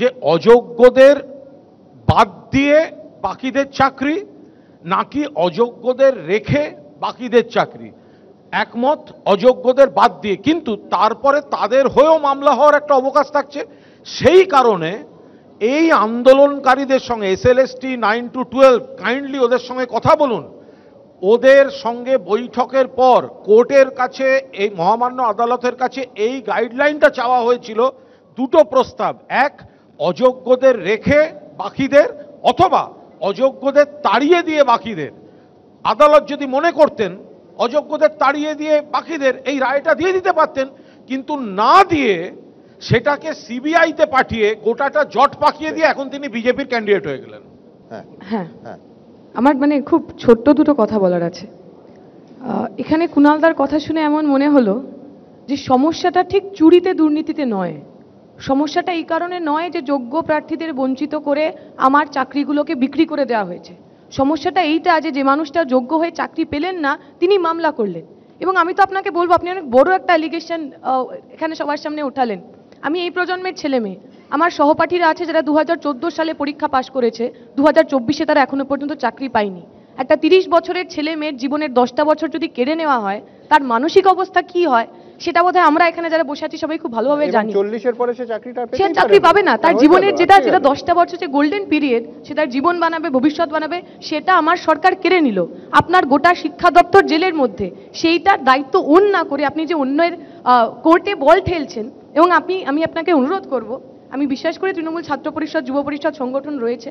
যে অযোগ্যদের বাদ দিয়ে বাকিদের চাকরি নাকি অযোগ্যদের রেখে বাকিদের চাকরি একমত অযোগ্যদের বাদ দিয়ে কিন্তু তারপরে তাদের হয়েও মামলা হওয়ার একটা অবকাশ থাকছে সেই কারণে এই আন্দোলনকারীদের সঙ্গে S L ST nine to twelve kindly ওদের সঙ্গে কথা বলুন ওদের সঙ্গে বৈঠকের পর কোর্টের কাছে এই মহামান্য আদালতের কাছে এই গাইডলাইনটা চাওয়া হয়েছিল দুটো প্রস্তাব এক অযোগ্যদের রেখে বাকিদের অথবা অযোগ্যদের তাড়িয়ে দিয়ে বাকিদের আদালত যদি মনে করতেন অযোগ্যদের তাড়িয়ে দিয়ে বাকিদের এই রায়টা দিয়ে দিতে পারতেন কিন্তু না দিয়ে সেটাকে সিবিআইতে পাঠিয়ে গোটাটা জট পাকিয়ে দিয়ে এখন তিনি বিজেপির ক্যান্ডিডেট হয়ে গেলেন হ্যাঁ, হ্যাঁ।, হ্যাঁ আমার মানে খুব ছোট্ট দুটো কথা বলার আছে এখানে কুণালদার কথা শুনে এমন মনে হলো যে সমস্যাটা ঠিক চুরিতে দুর্নীতিতে নয় সমস্যাটা এই কারণে নয় যে যোগ্য প্রার্থীদের বঞ্চিত করে আমার চাকরিগুলোকে বিক্রি করে দেওয়া হয়েছে সমস্যাটা এইটা যে যে মানুষটা যোগ্য হয়ে চাকরি পেলেন না তিনি মামলা করলেন এবং আমি তো আপনাকে বলবো আপনি অনেক বড় একটা অ্যালিগেশন এখানে সবার সামনে ওঠালেন আমি এই প্রজন্মের ছেলে মেয়ে আমার সহপাঠীরা আছে যারা দু সালে পরীক্ষা পাশ করেছে দু হাজার তারা এখনো পর্যন্ত চাকরি পায়নি একটা তিরিশ বছরের ছেলে মেয়ের জীবনের দশটা বছর যদি কেড়ে নেওয়া হয় তার মানসিক অবস্থা কি হয় সেটা বোধহয় আমরা এখানে যারা বসে আছি সবাই খুব ভালোভাবে জানি চল্লিশের পরে সে চাকরিটা সে চাকরি পাবে না তার মানে জীবনের যেটা যেটা দশটা বছর যে গোল্ডেন পিরিয়ড সে তার জীবন বানাবে ভবিষ্যৎ বানাবে সেটা আমার সরকার কেড়ে নিল আপনার গোটা শিক্ষা দপ্তর জেলের মধ্যে সেইটার দায়িত্ব ওন না করে আপনি যে অন্যের কোর্টে বল ঠেলছেন এবং আপনি আমি আপনাকে অনুরোধ করব আমি বিশ্বাস করি তৃণমূল ছাত্র পরিষদ যুব পরিষদ সংগঠন রয়েছে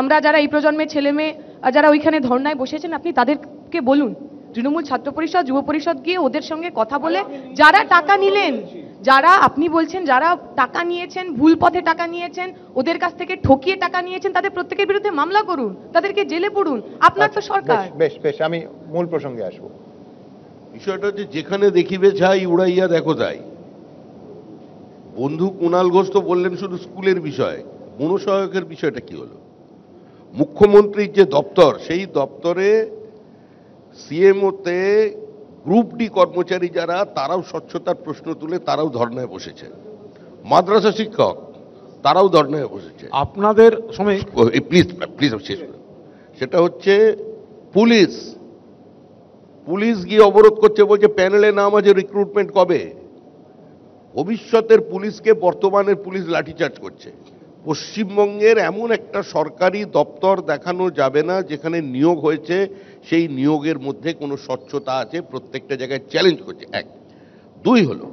আমরা যারা এই প্রজন্মের ছেলে মেয়ে যারা ওইখানে ধর্নায় বসেছেন আপনি তাদেরকে বলুন তৃণমূল ছাত্র পরিষদ যুব পরিষদ গিয়ে ওদের সঙ্গে কথা বলে যারা টাকা নিলেন যারা আপনি বলছেন যারা টাকা নিয়েছেন ভুল পথে টাকা নিয়েছেন ওদের কাছ থেকে ঠকিয়ে টাকা নিয়েছেন তাদের প্রত্যেকের বিরুদ্ধে মামলা করুন তাদেরকে জেলে পড়ুন আপনার তো আচ্ছা, সরকার বেশ বেশ আমি মূল প্রসঙ্গে আসবো বিষয়টা হচ্ছে যেখানে দেখিবে যাই উড়াইয়া দেখো তাই বন্ধু কুণাল ঘোষ তো বললেন শুধু স্কুলের বিষয় মনোসহায়কের বিষয়টা কি হলো মুখ্যমন্ত্রীর যে দপ্তর সেই দপ্তরে সিএমওতে গ্রুপ ডি কর্মচারী যারা তারাও স্বচ্ছতার প্রশ্ন তুলে তারাও ধর্নায় বসেছে মাদ্রাসা শিক্ষক তারাও ধর্নায় বসেছে আপনাদের সময় প্লিজ প্লিজ শেষ সেটা হচ্ছে পুলিশ পুলিশ গিয়ে অবরোধ করছে বলছে প্যানেলে নাম আছে রিক্রুটমেন্ট কবে ভবিষ্যতের পুলিশকে বর্তমানের পুলিশ লাঠিচার্জ করছে পশ্চিমবঙ্গের এমন একটা সরকারি দপ্তর দেখানো যাবে না যেখানে নিয়োগ হয়েছে সেই নিয়োগের মধ্যে কোনো স্বচ্ছতা আছে প্রত্যেকটা জায়গায় চ্যালেঞ্জ করছে এক দুই হলো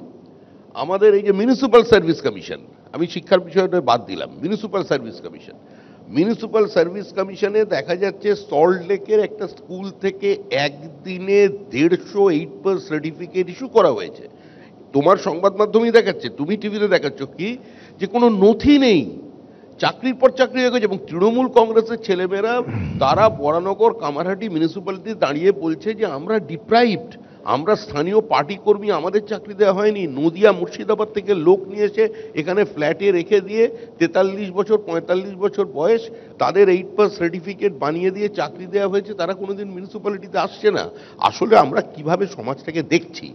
আমাদের এই যে মিউনিসিপ্যাল সার্ভিস কমিশন আমি শিক্ষার বিষয়টা বাদ দিলাম municipal service commission municipal service কমিশনে দেখা যাচ্ছে সল্টলেকের একটা স্কুল থেকে একদিনে দেড়শো এইট পার সার্টিফিকেট ইস্যু করা হয়েছে তোমার সংবাদ মাধ্যমেই দেখাচ্ছে তুমি টিভিতে দেখাচ্ছ কি যে কোনো নথি নেই চাকরির পর চাকরি হয়ে গেছে এবং তৃণমূল কংগ্রেসের ছেলেমেয়েরা তারা বরানগর কামারহাটি মিউনিসিপ্যালিটি দাঁড়িয়ে বলছে যে আমরা ডিপ্রাইভড আমরা স্থানীয় পার্টি কর্মী আমাদের চাকরি দেওয়া হয়নি নদিয়া মুর্শিদাবাদ থেকে লোক নিয়ে এসে এখানে ফ্ল্যাটে রেখে দিয়ে তেতাল্লিশ বছর পঁয়তাল্লিশ বছর বয়স তাদের এইট পাস সার্টিফিকেট বানিয়ে দিয়ে চাকরি দেওয়া হয়েছে তারা কোনোদিন মিউনিসিপ্যালিটিতে আসছে না আসলে আমরা কিভাবে সমাজটাকে দেখছি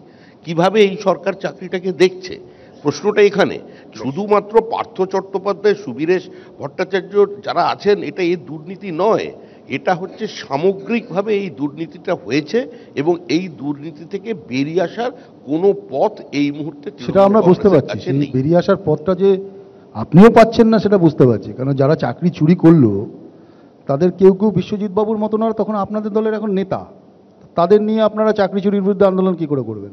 কিভাবে এই সরকার চাকরিটাকে দেখছে প্রশ্নটা এখানে শুধুমাত্র পার্থ চট্টোপাধ্যায় সুবীরেশ ভট্টাচার্য যারা আছেন এটা এই দুর্নীতি নয় এটা হচ্ছে সামগ্রিকভাবে এই দুর্নীতিটা হয়েছে এবং এই দুর্নীতি থেকে বেরিয়ে আসার কোনো পথ এই মুহূর্তে সেটা আমরা বুঝতে পারছি বেরিয়ে আসার পথটা যে আপনিও পাচ্ছেন না সেটা বুঝতে পারছি কারণ যারা চাকরি চুরি করলো তাদের কেউ কেউ বিশ্বজিৎ বাবুর মতন আর তখন আপনাদের দলের এখন নেতা তাদের নিয়ে আপনারা চাকরি চুরির বিরুদ্ধে আন্দোলন কি করে করবেন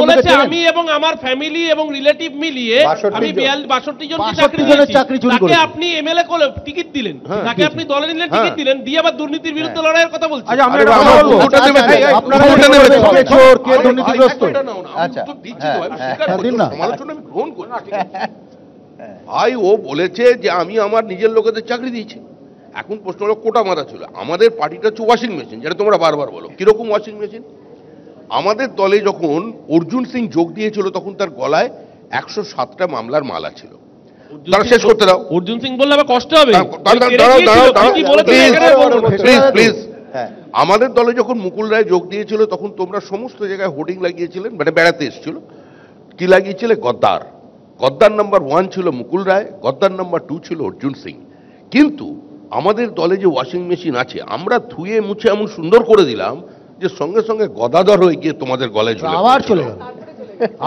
বলেছে আমি এবং আমার ফ্যামিলি এবং রিলেটিভ মিলিয়ে আমি 62 জনকে চাকরি চাকরি চুরি করে আপনি এমএলএ কোলে টিকিট দিলেন হ্যাঁ, তাকে আপনি দলে নিলেন টিকিট হ্যাঁ। দিলেন দিয়ে আবার দুর্নীতির বিরুদ্ধে হ্যাঁ। লড়াইয়ের কথা বলছেন আচ্ছা, আচ্ছা, আচ্ছা, ভাই ও বলেছে যে আমি আমার নিজের লোকেদের চাকরি দিয়েছি এখন প্রশ্ন হলো কোটা মাথা ছিল আমাদের পার্টিটা হচ্ছে ওয়াশিং মেশিন যেটা তোমরা বারবার বলো কিরকম ওয়াশিং মেশিন আমাদের দলে যখন অর্জুন সিং যোগ দিয়েছিল তখন তার গলায় একশো সাতটা মামলার মালা ছিল তারা শেষ করতে দাও অর্জুন সিং বললে আবার কষ্ট হবে হ্যাঁ, হ্যাঁ। আমাদের দলে যখন মুকুল রায় যোগ দিয়েছিল তখন তোমরা সমস্ত জায়গায় হোর্ডিং লাগিয়েছিলেন মানে বেড়াতে এসেছিল কি লাগিয়েছিলে গদ্দার গদ্দার নাম্বার ওয়ান ছিল মুকুল রায় গদ্দার নাম্বার টু ছিল অর্জুন সিং কিন্তু আমাদের দলে যে ওয়াশিং মেশিন আছে আমরা ধুয়ে মুছে এমন সুন্দর করে দিলাম যে সঙ্গে সঙ্গে গদাধর হয়ে গিয়ে তোমাদের গলায় ঝুলে আবার চলে গেল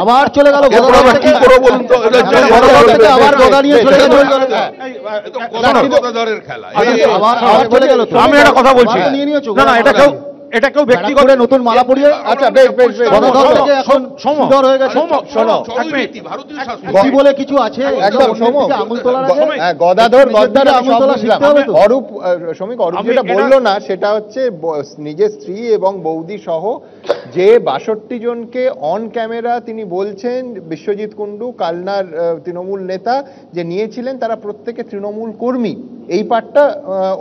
আবার চলে গেল কি করবো বলুন তো আবার গদা নিয়ে চলে গেল গদাধরের খেলা আমি একটা কথা বলছি না এটা কেউ এটা কেউ ব্যক্তিগত মানে নতুন মালা আচ্ছা এখন সুন্দর হয়ে গেছে কি বলে কিছু আছে একদম হ্যাঁ, অরূপ শ্রমিক অরূপ যেটা বললো না সেটা হচ্ছে নিজের স্ত্রী এবং বৌদি সহ যে বাষট্টি জনকে অন ক্যামেরা তিনি বলছেন বিশ্বজিৎ কুণ্ডু কালনার তৃণমূল নেতা যে নিয়েছিলেন তারা প্রত্যেকে তৃণমূল কর্মী এই পার্টটা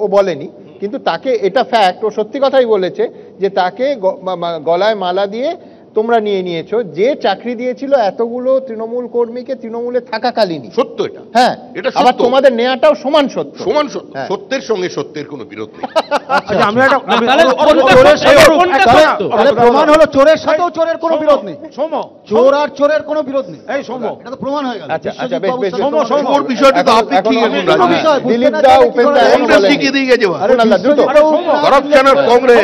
ও বলেনি কিন্তু তাকে এটা ফ্যাক্ট ও সত্যি কথাই বলেছে যে তাকে গলায় মালা দিয়ে তোমরা নিয়ে নিয়েছো যে চাকরি দিয়েছিল এতগুলো তৃণমূল কর্মীকে তৃণমূলে থাকাকালীনই সত্য এটা হ্যাঁ এটা আবার তোমাদের নেয়াটাও সমান সত্য সমান সত্য হ্যাঁ। সত্যের সঙ্গে সত্যের কোনো বিরোধ নেই আচ্ছা, আচ্ছা, প্রমাণ হলো চোরের সাথেও চোরের কোনো বিরোধ নেই চোর আর চোরের কোনো বিরোধ নেই এই সম আচ্ছা। এটা প্রমাণ হয়ে গেল আচ্ছা আচ্ছা বেশ বেশ সম সম ওর বিষয়টা তো আপনি ঠিক এখন দিলীপ দা উপেন্দ্র কংগ্রেস দিয়ে গেছে আরে না দ্রুত করাপশন আর কংগ্রেস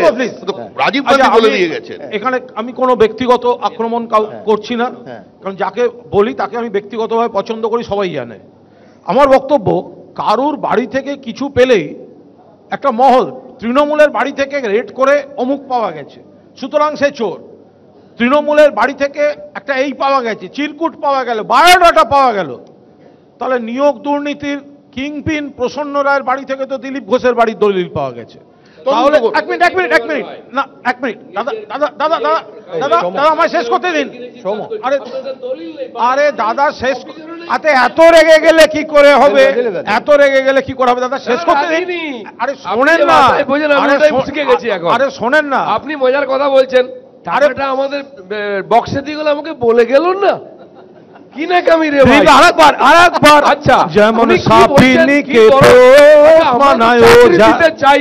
রাজীব গান্ধী বলে দিয়ে গেছে এখানে আমি কোনো ব্যক্তি ব্যক্তিগত হ্যাঁ, আক্রমণ হ্যাঁ, করছি না হ্যাঁ। কারণ যাকে বলি তাকে আমি ব্যক্তিগতভাবে পছন্দ করি সবাই জানে আমার বক্তব্য কারুর বাড়ি থেকে কিছু পেলেই একটা মহল তৃণমূলের বাড়ি থেকে রেড করে অমুক পাওয়া গেছে সুতরাং সে চোর তৃণমূলের বাড়ি থেকে একটা এই পাওয়া গেছে চিরকুট পাওয়া গেল বায়োডাটা পাওয়া গেল তাহলে নিয়োগ দুর্নীতির কিংপিন প্রসন্ন রায়ের বাড়ি থেকে তো দিলীপ ঘোষের বাড়ির দলিল পাওয়া গেছে তাহলে এক মিনিট এক মিনিট এক মিনিট না এক মিনিট দাদা দাদা দাদা দাদা দাদা আমায় শেষ করতে দিন আরে আরে দাদা শেষ আতে এত রেগে গেলে কি করে হবে এত রেগে গেলে কি করে হবে দাদা শেষ করতে দিন আরে শোনেন না আরে শোনেন না আপনি মজার কথা বলছেন একটা আমাদের বক্সে দিয়ে আমাকে বলে গেল না কি কামি রে আচ্ছা যেমন কে মানায় ও চাই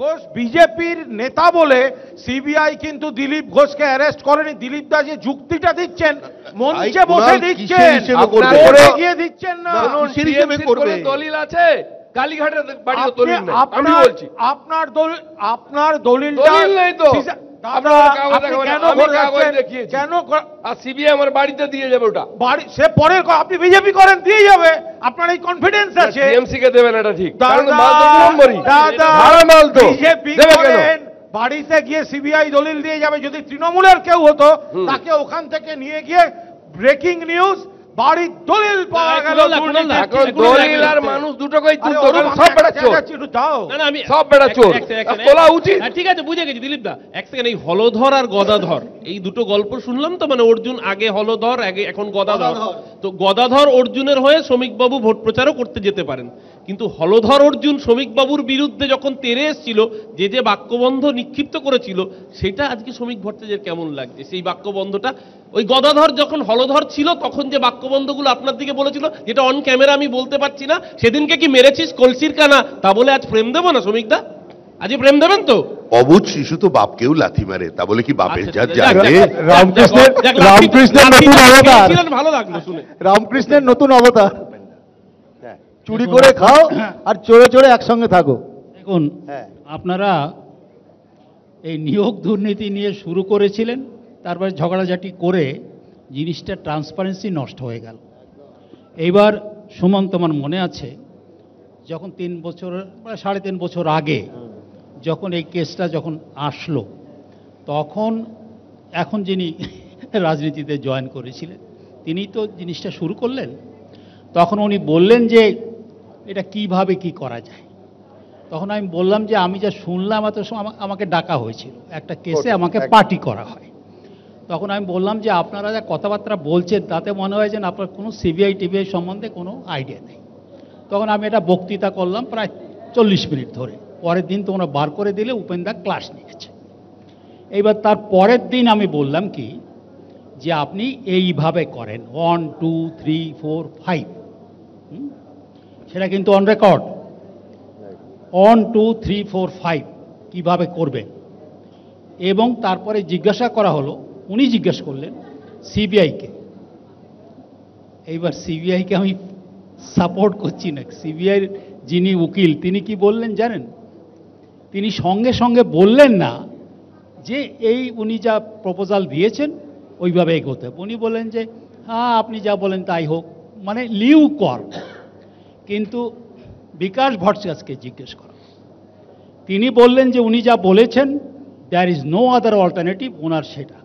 ঘোষ বিজেপির নেতা বলে সিবিআই কিন্তু দিলীপ ঘোষকে অ্যারেস্ট করেনি দিলীপ দাস যে যুক্তিটা দিচ্ছেন মঞ্চে বসে দিচ্ছেন এগিয়ে দিচ্ছেন না দলিল আছে কালীঘাটের বাড়ি দলিল আমি বলছি আপনার দলিল আপনার দলিলটা বিজেপি করেন দিয়ে যাবে আপনার এই কনফিডেন্স আছে দেবেন এটা ঠিক বাড়িতে গিয়ে সিবিআই দলিল দিয়ে যাবে যদি তৃণমূলের কেউ হতো তাকে ওখান থেকে নিয়ে গিয়ে ব্রেকিং নিউজ বাড়ির দলিল পাওয়া গেল দলিল আর মানুষ দুটো কই সব দাও না আমি সব তোলা উচিত হ্যাঁ, ঠিক আছে বুঝে গেছি দিলীপ দা এক সেকেন্ড এই হলধর আর গদাধর এই দুটো গল্প শুনলাম তো মানে অর্জুন আগে হলধর আগে এখন গদাধর তো গদাধর অর্জুনের হয়ে শ্রমিক বাবু ভোট প্রচারও করতে যেতে পারেন কিন্তু হলধর অর্জুন শ্রমিকবাবুর বিরুদ্ধে যখন তেরে এসছিল যে যে বাক্যবন্ধ নিক্ষিপ্ত করেছিল সেটা আজকে শ্রমিক ভট্টাচার্যের কেমন লাগছে সেই বাক্যবন্ধটা ওই গদাধর যখন হলধর ছিল তখন যে বাক্যবন্ধগুলো আপনার দিকে বলেছিল যেটা অন ক্যামেরা আমি বলতে পারছি না সেদিনকে কি মেরেছিস কলসির কানা তা বলে আজ প্রেম দেবো না শ্রমিকদা আজকে প্রেম দেবেন তো অবুধ শিশু তো বাপকেও লাথি মারে তা বলে কি বাপের আচ্ছা, যা জানে রামকৃষ্ণের রামকৃষ্ণের নতুন অবতার ভালো লাগলো শুনে রামকৃষ্ণের নতুন অবতার চুরি করে খাও আর চড়ে চড়ে একসঙ্গে থাকো দেখুন হ্যাঁ। আপনারা এই নিয়োগ দুর্নীতি নিয়ে শুরু করেছিলেন তারপরে ঝগড়াঝাটি করে জিনিসটা ট্রান্সপারেন্সি নষ্ট হয়ে গেল এইবার সুমন তোমার মনে আছে যখন তিন বছর সাড়ে তিন বছর আগে যখন এই কেসটা যখন আসলো তখন এখন যিনি রাজনীতিতে জয়েন করেছিলেন তিনি তো জিনিসটা শুরু করলেন তখন উনি বললেন যে এটা কিভাবে কি করা যায় তখন আমি বললাম যে আমি যা শুনলাম এত সময় আমাকে ডাকা হয়েছিল একটা কেসে আমাকে পার্টি করা হয় তখন আমি বললাম যে আপনারা যা কথাবার্তা বলছেন তাতে মনে হয় যে আপনার কোনো সিবিআই টিবিআই সম্বন্ধে কোনো আইডিয়া নেই তখন আমি এটা বক্তৃতা করলাম প্রায় চল্লিশ মিনিট ধরে পরের দিন তোমরা বার করে দিলে উপেন্দা ক্লাস নিয়েছে এইবার তার পরের দিন আমি বললাম কি যে আপনি এইভাবে করেন one two three four five সেটা কিন্তু on record on two three four five কীভাবে করবে এবং তারপরে জিজ্ঞাসা করা হলো উনি জিজ্ঞেস করলেন সিবিআইকে এইবার সিবিআইকে আমি সাপোর্ট করছি না সিবিআইয়ের যিনি উকিল তিনি কি বললেন জানেন তিনি সঙ্গে সঙ্গে বললেন না যে এই উনি যা প্রপোজাল দিয়েছেন ওইভাবে এগোতে উনি বললেন যে হ্যাঁ আপনি যা বলেন তাই হোক মানে লিউ কর কিন্তু বিকাশ ভট্টাচার্যকে জিজ্ঞেস করা তিনি বললেন যে উনি যা বলেছেন there is no other alternative ওনার সেটা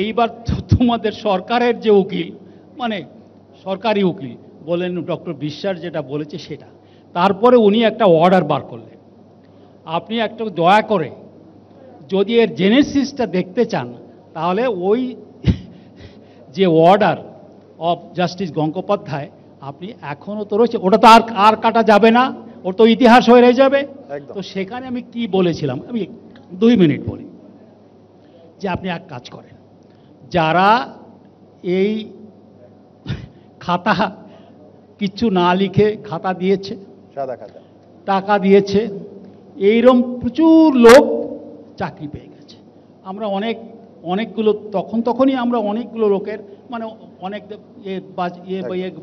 এইবার তোমাদের সরকারের যে উকিল মানে সরকারি উকিল বলেন ডক্টর বিশ্বাস যেটা বলেছে সেটা তারপরে উনি একটা অর্ডার বার করলেন আপনি একটা দয়া করে যদি এর জেনেসিসটা দেখতে চান তাহলে ওই যে অর্ডার অফ জাস্টিস গঙ্গোপাধ্যায় আপনি এখনও তো রয়েছে ওটা তো আর আর কাটা যাবে না ওর তো ইতিহাস হয়ে রয়ে যাবে তো সেখানে আমি কি বলেছিলাম আমি দুই মিনিট বলি যে আপনি এক কাজ করেন যারা এই খাতা কিচ্ছু না লিখে খাতা দিয়েছে সাদা খাতা টাকা দিয়েছে এইরম প্রচুর লোক চাকরি পেয়ে গেছে আমরা অনেক অনেকগুলো তখন তখনই আমরা অনেকগুলো লোকের মানে অনেক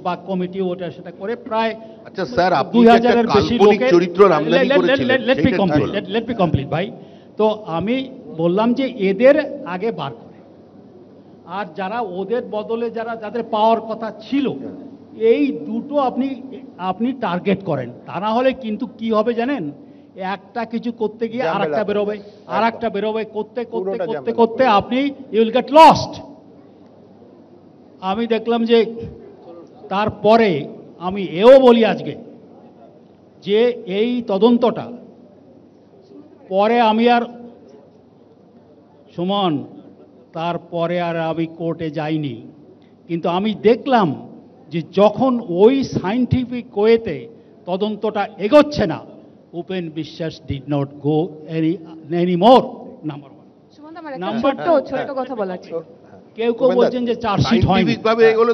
বা কমিটি ওটা সেটা করে প্রায় আচ্ছা স্যার হাজারের বেশি লেট কমপ্লিট ভাই তো আমি বললাম যে এদের আগে বার করে আর যারা ওদের বদলে যারা যাদের পাওয়ার কথা ছিল এই দুটো আপনি আপনি টার্গেট করেন তা না হলে কিন্তু কি হবে জানেন একটা কিছু করতে গিয়ে আর একটা বেরোবে আর একটা বেরোবে করতে করতে করতে করতে আপনি ইউল গেট লস্ট আমি দেখলাম যে তারপরে আমি এও বলি আজকে যে এই তদন্তটা পরে আমি আর সুমন তারপরে আর আমি কোর্টে যাইনি কিন্তু আমি দেখলাম যে যখন ওই সাইন্টিফিক ওয়েতে তদন্তটা এগোচ্ছে না Upen Bishas did not go any anymore. Number one. Number two. কেউ কেউ বলছেন যে চার্জশিট হয় ভাবে এগুলো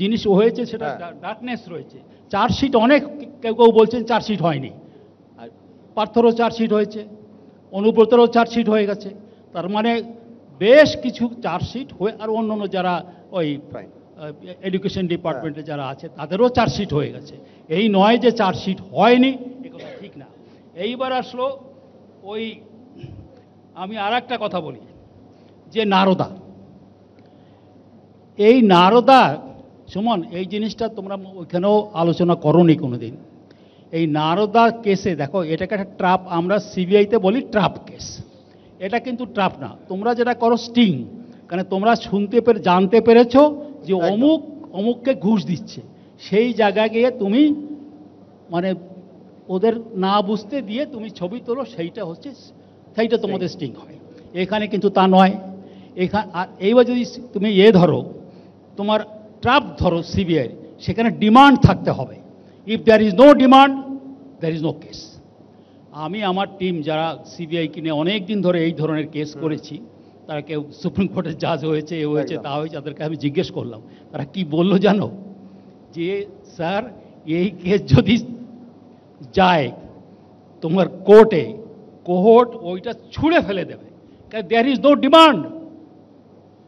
জিনিস হয়েছে সেটা ডার্কনেস হ্যাঁ। রয়েছে চার্জশিট অনেক কেউ কেউ বলছেন চার্জশিট হয়নি পার্থরও চার্জশিট হয়েছে অনুব্রতেরও চার্জশিট হয়ে গেছে তার মানে বেশ কিছু চার্জশিট হয়ে আর অন্য অন্য যারা ওই এডুকেশন ডিপার্টমেন্টে যারা আছে তাদেরও চার্জশিট হয়ে গেছে এই নয় যে চার্জশিট হয়নি এ কথা ঠিক না এইবার আসলো ওই আমি আর একটা কথা বলি যে নারদা এই নারদা সুমন এই জিনিসটা তোমরা ওইখানেও আলোচনা করনি কোনো দিন এই নারদা কেসে দেখো এটাকে একটা ট্রাপ আমরা সিবিআইতে বলি ট্রাপ কেস এটা কিন্তু ট্রাপ না তোমরা যেটা করো স্টিং কারণ তোমরা শুনতে পেরে জানতে পেরেছ যে অমুক অমুককে ঘুষ দিচ্ছে সেই জায়গায় গিয়ে তুমি মানে ওদের না বুঝতে দিয়ে তুমি ছবি তোলো সেইটা হচ্ছে সেইটা তোমাদের স্টিং হয় এখানে কিন্তু তা নয় এখান আর এইবার যদি তুমি এ ধরো তোমার ট্রাপ ধরো সিবিআই সেখানে ডিমান্ড থাকতে হবে if there is no demand there is no case আমি আমার টিম যারা সিবিআইকে নিয়ে অনেক দিন ধরে এই ধরনের কেস করেছি তারা কেউ সুপ্রিম কোর্টের জাজ হয়েছে এ হয়েছে তা হয়েছে তাদেরকে আমি জিজ্ঞেস করলাম তারা কি বলল জানো যে স্যার এই কেস যদি যায় তোমার কোর্টে কোর্ট ওইটা ছুঁড়ে ফেলে দেবে দেয়ার ইজ নো ডিমান্ড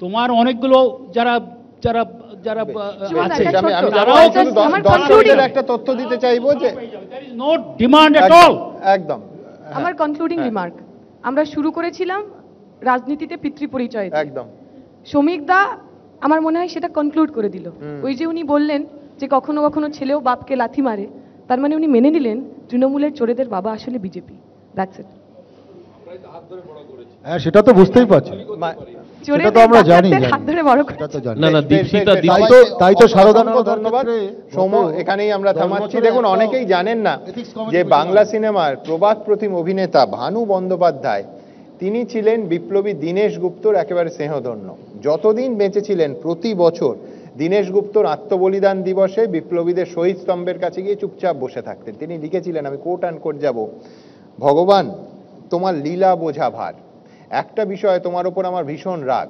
তোমার অনেকগুলো যারা যারা যারা আছে একটা তথ্য দিতে চাইবো যে নো ডিমান্ড অল একদম আমার কনক্লুডিং হ্যাঁ। রিমার্ক আমরা শুরু করেছিলাম রাজনীতিতে পিতৃ পরিচয় একদম শ্রমিক দা আমার মনে হয় সেটা কনক্লুড করে দিল ওই যে উনি বললেন যে কখনো কখনো ছেলেও বাপকে লাথি মারে তার মানে উনি মেনে নিলেন তৃণমূলের চোরেদের বাবা আসলে বিজেপি দ্যাটস ইট হ্যাঁ সেটা তো বুঝতেই পারছি সেটা তো আমরা জানি না না দীপশিতা তাই তো ধন্যবাদ এখানেই আমরা থামাচ্ছি দেখুন অনেকেই জানেন না যে বাংলা সিনেমার প্রবাদ প্রতিম অভিনেতা ভানু বন্দ্যোপাধ্যায় তিনি ছিলেন বিপ্লবী দীনেশ গুপ্তর একেবারে স্নেহধন্য যতদিন বেঁচে ছিলেন প্রতি বছর দীনেশ গুপ্তর আত্মবলিদান দিবসে বিপ্লবীদের শহীদ স্তম্ভের কাছে গিয়ে চুপচাপ বসে থাকতেন তিনি লিখেছিলেন আমি কোট অ্যান্ড কোট যাব ভগবান তোমার লীলা বোঝা ভার একটা বিষয়ে তোমার ওপর আমার ভীষণ রাগ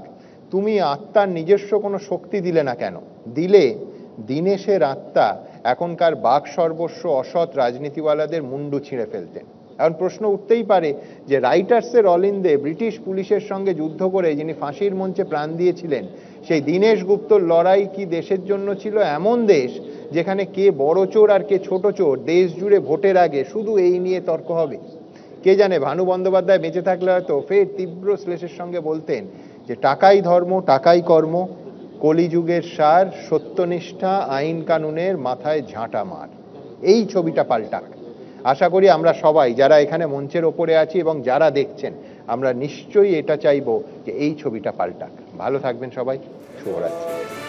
তুমি আত্মার নিজস্ব কোনো শক্তি দিলে না কেন দিলে দীনেশের আত্মা এখনকার বাক সর্বস্ব অসৎ রাজনীতিওয়ালাদের মুন্ডু ছিঁড়ে ফেলতেন এখন প্রশ্ন উঠতেই পারে যে রাইটার্সের অলিন্দে ব্রিটিশ পুলিশের সঙ্গে যুদ্ধ করে যিনি ফাঁসির মঞ্চে প্রাণ দিয়েছিলেন সেই দীনেশ গুপ্তর লড়াই কি দেশের জন্য ছিল এমন দেশ যেখানে কে বড় চোর আর কে ছোট চোর দেশ জুড়ে ভোটের আগে শুধু এই নিয়ে তর্ক হবে কে জানে ভানু বন্দ্যোপাধ্যায় বেঁচে থাকলে হয়তো ফের তীব্র শ্লেষের সঙ্গে বলতেন যে টাকাই ধর্ম টাকাই কর্ম কলিযুগের সার সত্যনিষ্ঠা আইন কানুনের মাথায় ঝাঁটা মার এই ছবিটা পাল্টাক আশা করি আমরা সবাই যারা এখানে মঞ্চের ওপরে আছি এবং যারা দেখছেন আমরা নিশ্চয়ই এটা চাইব যে এই ছবিটা পাল্টাক ভালো থাকবেন সবাই শুভরাত্রি